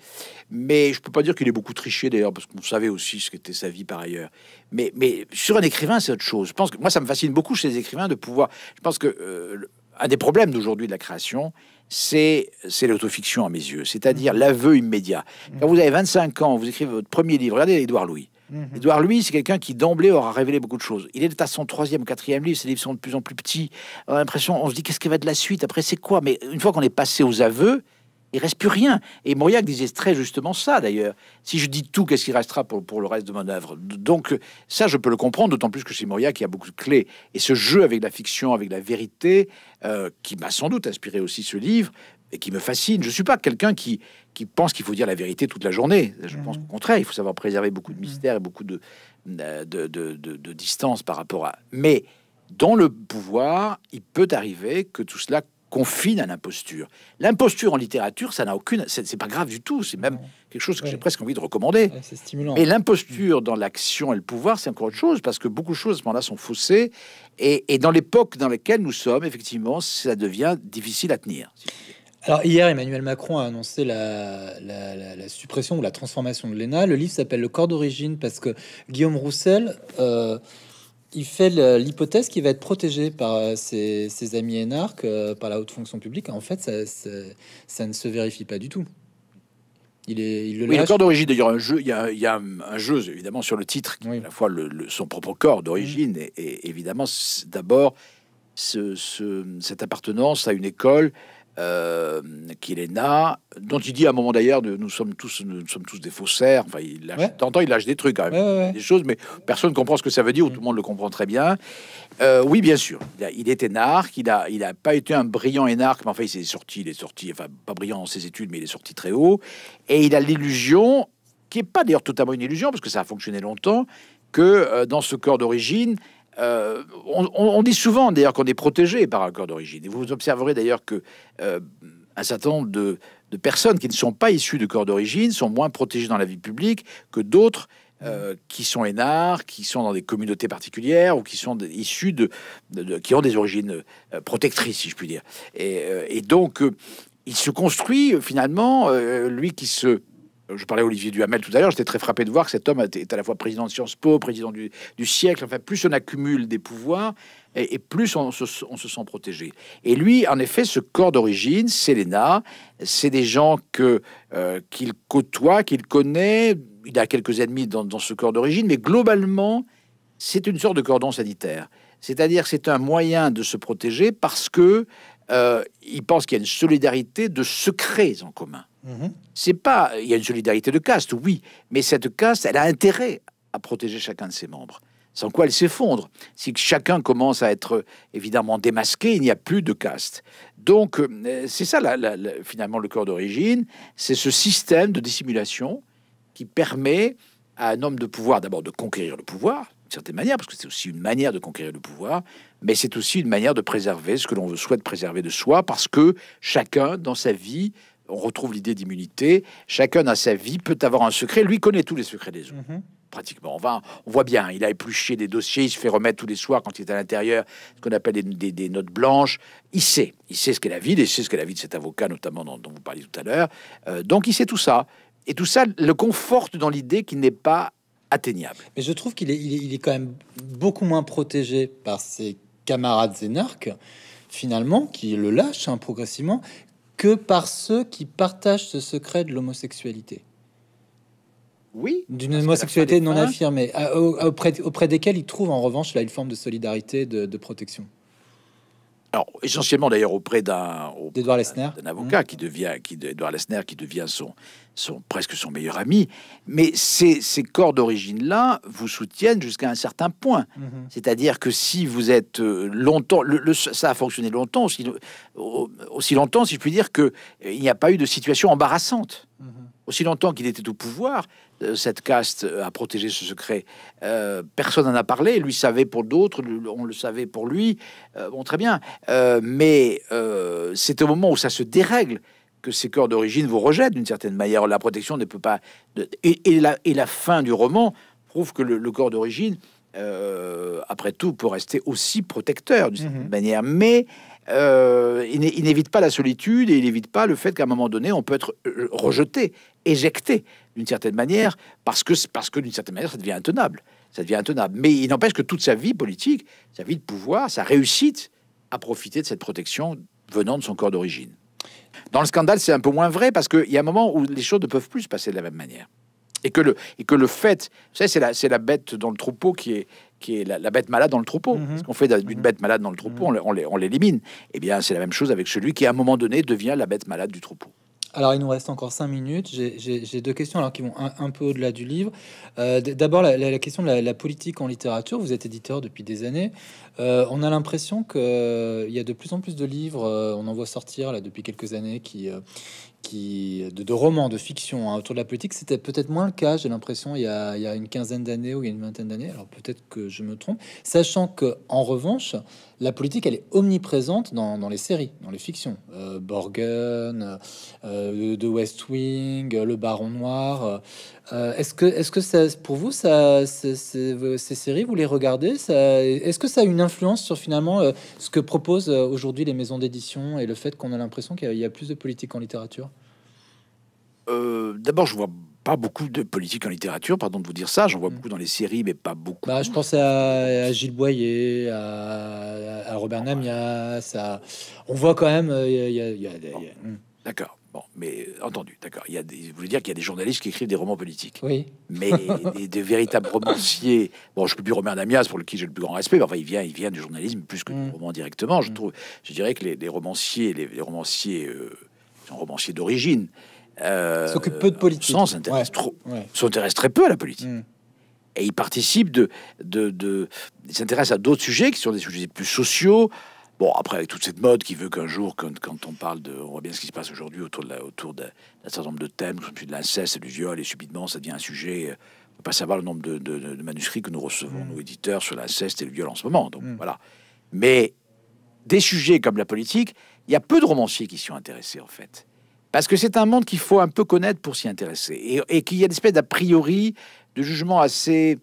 Speaker 1: Mais je ne peux pas dire qu'il ait beaucoup triché d'ailleurs, parce qu'on savait aussi ce qu'était sa vie par ailleurs. Mais, mais sur un écrivain, c'est autre chose. Je pense que moi, ça me fascine beaucoup chez les écrivains de pouvoir. Je pense que euh, un des problèmes d'aujourd'hui de la création, c'est l'autofiction à mes yeux, c'est-à-dire mmh. l'aveu immédiat. Quand vous avez 25 ans, vous écrivez votre premier livre, regardez Édouard Louis. Mm-hmm. Édouard Louis, c'est quelqu'un qui d'emblée aura révélé beaucoup de choses. Il est à son troisième, quatrième livre, ses livres sont de plus en plus petits. On a l'impression, on se dit qu'est-ce qui va de la suite, après c'est quoi Mais une fois qu'on est passé aux aveux, il reste plus rien. Et Mauriac disait très justement ça d'ailleurs. Si je dis tout, qu'est-ce qui restera pour, pour le reste de mon œuvre Donc ça, je peux le comprendre, d'autant plus que c'est Mauriac, qui a beaucoup de clés. Et ce jeu avec la fiction, avec la vérité, euh, qui m'a sans doute inspiré aussi ce livre, et qui me fascine. Je suis pas quelqu'un qui, qui pense qu'il faut dire la vérité toute la journée. Je pense mhm. qu'au contraire, il faut savoir préserver beaucoup de mhm. mystères et beaucoup euh, de, de, de, distance par rapport à. Mais dans le pouvoir, il peut arriver que tout cela confine à l'imposture. L'imposture en littérature, ça n'a aucune, c'est pas grave du tout. C'est même quelque chose que j'ai presque envie de recommander. c'est stimulant. Mais l'imposture mm. dans l'action et le pouvoir, c'est encore autre chose parce que beaucoup de choses à ce moment-là sont faussées. Et, et dans l'époque dans laquelle nous sommes, effectivement, ça devient difficile à tenir.
Speaker 2: Alors hier, Emmanuel Macron a annoncé la, suppression ou la transformation de l'ENA. Le livre s'appelle Le corps d'origine parce que Guillaume Roussel, euh, il fait l'hypothèse qu'il va être protégé par euh, ses, amis énarques, euh, par la haute fonction publique. En fait, ça, ne se vérifie pas du tout. Il est, il le, le corps d'origine, d'ailleurs, un jeu, il y, a, un jeu évidemment sur le titre, oui. à la fois
Speaker 1: le, son propre corps d'origine mmh. et, évidemment d'abord ce, cette appartenance à une école qu'il euh, est Kilena, dont il dit à un moment d'ailleurs, nous sommes tous, nous sommes tous des faussaires. Enfin, il lâche, il lâche des trucs quand même, des choses, mais personne ne comprend ce que ça veut dire, ou tout le monde le comprend très bien. Euh, oui, bien sûr, il, était il est énarque, il n'a il a pas été un brillant énarque, mais enfin, il s'est sorti, il est sorti, enfin, pas brillant dans ses études, mais il est sorti très haut, et il a l'illusion, qui n'est pas d'ailleurs totalement une illusion, parce que ça a fonctionné longtemps, que euh, dans ce corps d'origine, euh, on, dit souvent d'ailleurs qu'on est protégé par un corps d'origine. Et vous observerez d'ailleurs que euh, un certain nombre de, personnes qui ne sont pas issues de corps d'origine sont moins protégées dans la vie publique que d'autres euh, qui sont énards, qui sont dans des communautés particulières ou qui sont issus qui ont des origines protectrices, si je puis dire. et donc, il se construit finalement, lui qui se euh, je parlais à Olivier Duhamel tout à l'heure, j'étais très frappé de voir que cet homme est à la fois président de Sciences Po, président du, siècle. Enfin, plus on accumule des pouvoirs et, plus on se, sent protégé. Et lui, en effet, ce corps d'origine, c'est c'est des gens que euh, qu'il côtoie, qu'il connaît. Il a quelques ennemis dans, dans ce corps d'origine, mais globalement, c'est une sorte de cordon sanitaire. C'est-à-dire, c'est un moyen de se protéger parce que euh, il pense pensent qu'il y a une solidarité de secrets en commun. Mhm. C'est pas, il y a une solidarité de caste, oui, mais cette caste, elle a intérêt à protéger chacun de ses membres. Sans quoi elle s'effondre. Si chacun commence à être évidemment démasqué, il n'y a plus de caste. Donc, euh, c'est ça finalement le cœur d'origine. C'est ce système de dissimulation qui permet à un homme de pouvoir d'abord de conquérir le pouvoir, certaine manière, parce que c'est aussi une manière de conquérir le pouvoir, mais c'est aussi une manière de préserver ce que l'on souhaite préserver de soi, parce que chacun, dans sa vie, on retrouve l'idée d'immunité, chacun dans sa vie peut avoir un secret, lui connaît tous les secrets des autres. Mhm. pratiquement. On, on voit bien, il a épluché des dossiers, il se fait remettre tous les soirs quand il est à l'intérieur, ce qu'on appelle des, notes blanches. Il sait, il sait ce qu'est la vie, il sait ce qu'est la vie de cet avocat, notamment dont, vous parliez tout à l'heure. Euh, donc il sait
Speaker 2: tout ça. Et tout ça le conforte dans l'idée qu'il n'est pas mais je trouve qu'il est, il est, quand même beaucoup moins protégé par ses camarades énarques, finalement, qui le lâchent hein, progressivement, que par ceux qui partagent ce secret de l'homosexualité. Oui. D'une homosexualité non affirmée, auprès, auprès, desquels il trouve en revanche là une forme de solidarité, de protection alors,
Speaker 1: essentiellement d'ailleurs auprès d'un avocat mmh. qui devient qui d'Edouard Lesner qui devient son, son presque son meilleur ami. Mais ces, ces corps d'origine là vous soutiennent jusqu'à un certain point. Mmh. C'est-à-dire que si vous êtes euh, longtemps, le, ça a fonctionné longtemps aussi, longtemps si je puis dire que euh, il n'y a pas eu de situation embarrassante. Mmh. Aussi longtemps qu'il était au pouvoir, euh, cette caste euh, a protégé ce secret. Euh, personne n'en a parlé. Lui savait pour d'autres, on le savait pour lui. bon, très bien. mais c'est au moment où ça se dérègle que ces corps d'origine vous rejettent d'une certaine manière. La protection ne peut pas. Et, la, fin du roman prouve que le, corps d'origine, après tout, peut rester aussi protecteur d'une certaine mhm. manière. Mais il n'évite pas la solitude et il n'évite pas le fait qu'à un moment donné, on peut être rejeté, éjecté d'une certaine manière, parce que, parce que d'une certaine manière, ça devient intenable. Ça devient intenable. Mais il n'empêche que toute sa vie politique, sa vie de pouvoir, sa réussite à profiter de cette protection venant de son corps d'origine. Dans le scandale, c'est un peu moins vrai parce qu'il y a un moment où les choses ne peuvent plus se passer de la même manière. Et que le, et que le fait, vous c'est la, la, bête dans le troupeau qui est, qui est la, bête malade dans le troupeau. Mm-hmm. Ce qu'on fait d'une mm-hmm. bête malade dans le troupeau, mm-hmm. on l'élimine. Eh bien, c'est la même chose avec celui qui, à un moment donné, devient la bête malade du troupeau.
Speaker 2: Alors, il nous reste encore cinq minutes. J'ai deux questions alors, qui vont un, peu au-delà du livre. Euh, d'abord, la, question de la, politique en littérature. Vous êtes éditeur depuis des années. Euh, on a l'impression qu'il euh, il y a de plus en plus de livres, on en voit sortir là, depuis quelques années, qui, de, romans, de fiction hein, autour de la politique, c'était peut-être moins le cas, j'ai l'impression, il, il, y a une quinzaine d'années ou il y a une vingtaine d'années. Alors peut-être que je me trompe. Sachant que, en revanche, la politique, elle est omniprésente dans, les séries, dans les fictions. Euh, Borgen, The euh, euh, West Wing, Le Baron Noir. Euh, est-ce que, est-ce que pour vous, ça, ces, séries, vous les regardez Est-ce que ça a une influence sur finalement euh, ce que proposent euh, aujourd'hui les maisons d'édition et le fait qu'on a l'impression qu'il y, a plus de politique en littérature
Speaker 1: D'abord, je vois pas beaucoup de politique en littérature, pardon de vous dire ça. J'en vois hmm. beaucoup dans les séries, mais pas beaucoup.
Speaker 2: Bah, je pense à, Gilles Boyer, à, Robert ah Namias. On voit quand même. D'accord. Bon, mais euh, entendu, d'accord. Il y a des,
Speaker 1: vous dire qu'il y a des journalistes qui écrivent des romans politiques. Oui. Mais <laughs> des, véritables romanciers. Bon, je peux plus Romain Damias, pour qui j'ai le plus grand respect. Mais enfin, il vient, il vient du journalisme plus que du mm. roman directement. Je mm. trouve, je dirais que les, romanciers, les, romanciers, euh, sont romanciers d'origine. Euh, S'occupent peu de politique. s'intéresse ouais. S'intéresse très peu à la politique. Mm. et ils participent de, de, de ils s'intéressent à d'autres sujets qui sont des sujets plus sociaux, Bon, après, avec toute cette mode qui veut qu'un jour, quand, quand, on parle de. On voit bien ce qui se passe aujourd'hui autour d'un autour de, certain nombre de thèmes, comme celui de l'inceste et du viol, et subitement, ça devient un sujet. Euh, on ne peut pas savoir le nombre de, manuscrits que nous recevons, mm. nous nos éditeurs, sur l'inceste et le viol en ce moment. Donc, mm. voilà. Mais des sujets comme la politique, il y a peu de romanciers qui s'y sont intéressés, en fait. Parce que c'est un monde qu'il faut un peu connaître pour s'y intéresser. Et, et qu'il y a une espèce d'a priori de jugement assez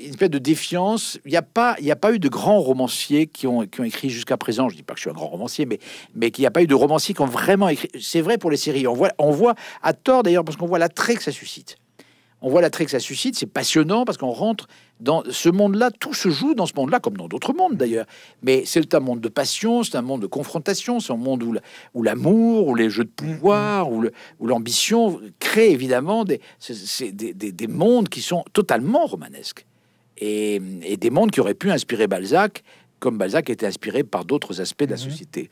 Speaker 1: une espèce de défiance. Il n'y a, pas, il n'y a pas eu de grands romanciers qui ont, ont écrit jusqu'à présent. Je ne dis pas que je suis un grand romancier, mais, mais qu'il n'y a pas eu de romanciers qui ont vraiment écrit. C'est vrai pour les séries. On voit, on voit à tort d'ailleurs, parce qu'on voit l'attrait que ça suscite. On voit l'attrait que ça suscite, c'est passionnant parce qu'on rentre dans ce monde-là, tout se joue dans ce monde-là, comme dans d'autres mondes d'ailleurs. Mais c'est un monde de passion, c'est un monde de confrontation, c'est un monde où l'amour, où, les jeux de pouvoir, mm-hmm. où l'ambition créent évidemment des, des, des, des mondes qui sont totalement romanesques et, des mondes qui auraient pu inspirer Balzac, comme Balzac était inspiré par d'autres aspects de la mhm. société.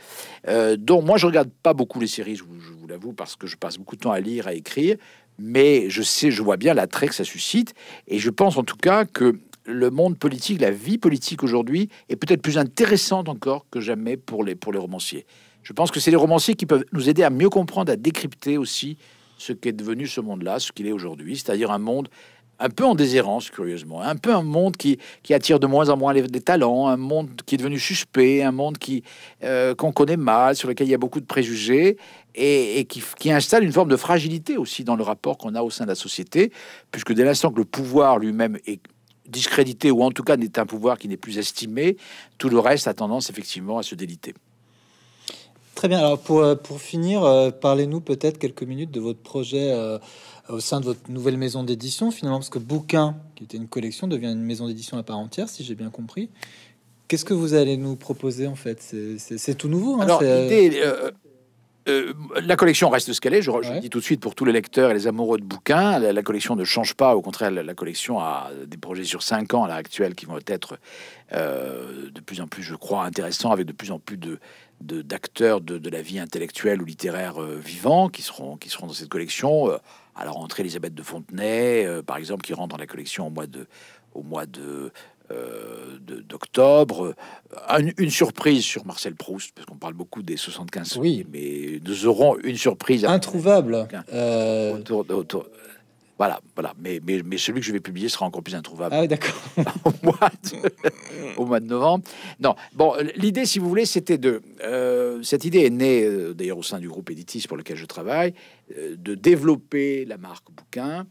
Speaker 1: Euh, donc moi, je regarde pas beaucoup les séries, je vous, l'avoue, parce que je passe beaucoup de temps à lire, à écrire, mais je sais, je vois bien l'attrait que ça suscite, et je pense en tout cas que le monde politique, la vie politique aujourd'hui est peut-être plus intéressante encore que jamais pour les, pour les romanciers. Je pense que c'est les romanciers qui peuvent nous aider à mieux comprendre, à décrypter aussi ce qu'est devenu ce monde-là, ce qu'il est aujourd'hui, c'est-à-dire un monde un peu en déshérence, curieusement. Hein. Un peu un monde qui, attire de moins en moins des talents, un monde qui est devenu suspect, un monde qui euh, qu'on connaît mal, sur lequel il y a beaucoup de préjugés, et, qui, installe une forme de fragilité aussi dans le rapport qu'on a au sein de la société, puisque dès l'instant que le pouvoir lui-même est discrédité, ou en tout cas n'est un pouvoir qui n'est plus estimé, tout le reste a tendance effectivement à se déliter.
Speaker 2: Très bien, alors pour, euh, finir, euh, parlez-nous peut-être quelques minutes de votre projet au sein de votre nouvelle maison d'édition, finalement, parce que Bouquin, qui était une collection, devient une maison d'édition à part entière, si j'ai bien compris. Qu'est-ce que vous allez nous proposer, en fait C'est tout nouveau. Hein, Alors, euh, euh,
Speaker 1: euh, la collection reste ce qu'elle est, je, je le dis tout de suite pour tous les lecteurs et les amoureux de bouquins, la, collection ne change pas, au contraire, la, collection a des projets sur cinq ans à l'heure actuelle qui vont être de plus en plus, je crois, intéressants, avec de plus en plus de, d'acteurs de, la vie intellectuelle ou littéraire vivant vivants qui seront, qui seront dans cette collection. Alors, la Elisabeth de Fontenay, euh, par exemple, qui rentre dans la collection au mois de, au euh, d'octobre. Euh, une surprise sur Marcel Proust, parce qu'on parle beaucoup des 75 oui. mais nous aurons une surprise. Introuvable. Voilà, voilà. Mais, mais, mais, celui que je vais publier sera encore plus introuvable. Ah <laughs> <laughs> au, mois de, novembre. Non, bon, l'idée, si vous voulez, c'était de. Euh, cette idée est née, euh, d'ailleurs, au sein du groupe Editis pour lequel je travaille, euh, de développer la marque bouquin.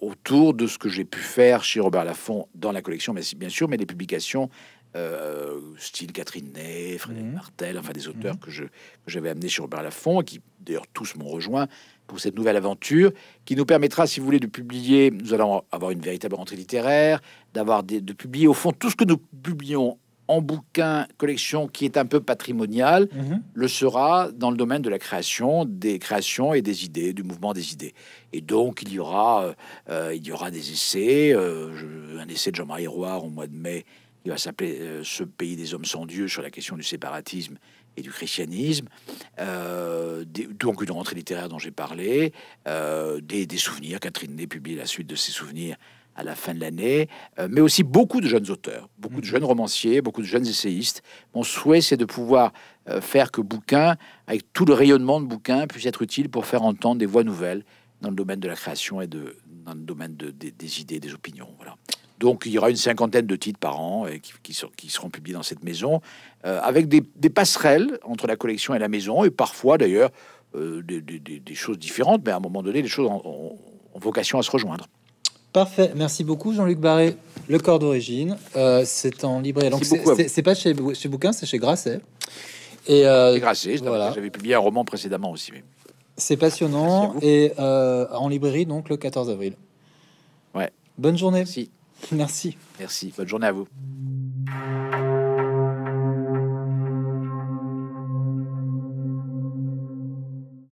Speaker 1: autour de ce que j'ai pu faire chez Robert Laffont dans la collection, mais bien sûr, mais les publications euh, style Catherine Ney, Frédéric mhm. Martel, enfin des auteurs mhm. que j'avais amenés sur Robert Laffont, qui d'ailleurs tous m'ont rejoint pour cette nouvelle aventure, qui nous permettra, si vous voulez, de publier, nous allons avoir une véritable rentrée littéraire, d'avoir de publier au fond tout ce que nous publions en bouquin, collection qui est un peu patrimonial, mhm. le sera dans le domaine de la création, des créations et des idées, du mouvement des idées. Et donc, il y aura, euh, euh, il y aura des essais, un essai de Jean-Marie Roire au mois de mai il va s'appeler euh, Ce pays des hommes sans Dieu sur la question du séparatisme et du christianisme. Euh, donc une rentrée littéraire dont j'ai parlé, euh, des, souvenirs. Catherine Ney publie la suite de ses souvenirs à la fin de l'année, mais aussi beaucoup de jeunes auteurs, beaucoup de mmh. jeunes romanciers, beaucoup de jeunes essayistes. Mon souhait, c'est de pouvoir faire que Bouquin, avec tout le rayonnement de Bouquin, puisse être utile pour faire entendre des voix nouvelles dans le domaine de la création et de, dans le domaine des, des idées, des opinions. Voilà. Donc il y aura une cinquantaine de titres par an et qui, seront publiés dans cette maison, euh, avec des, passerelles entre la collection et la maison, et parfois d'ailleurs euh, des, choses différentes, mais à un moment donné, les choses ont, vocation à se rejoindre.
Speaker 2: Parfait, merci beaucoup Jean-Luc Barré. Le corps d'origine, euh, c'est en librairie. Donc c'est pas chez, chez Bouquin, c'est chez Grasset.
Speaker 1: Et Grasset, j'avais publié un roman précédemment aussi. Mais...
Speaker 2: C'est passionnant et en librairie donc le 14 avril. Ouais. Bonne journée. Merci. Merci. Bonne journée à vous.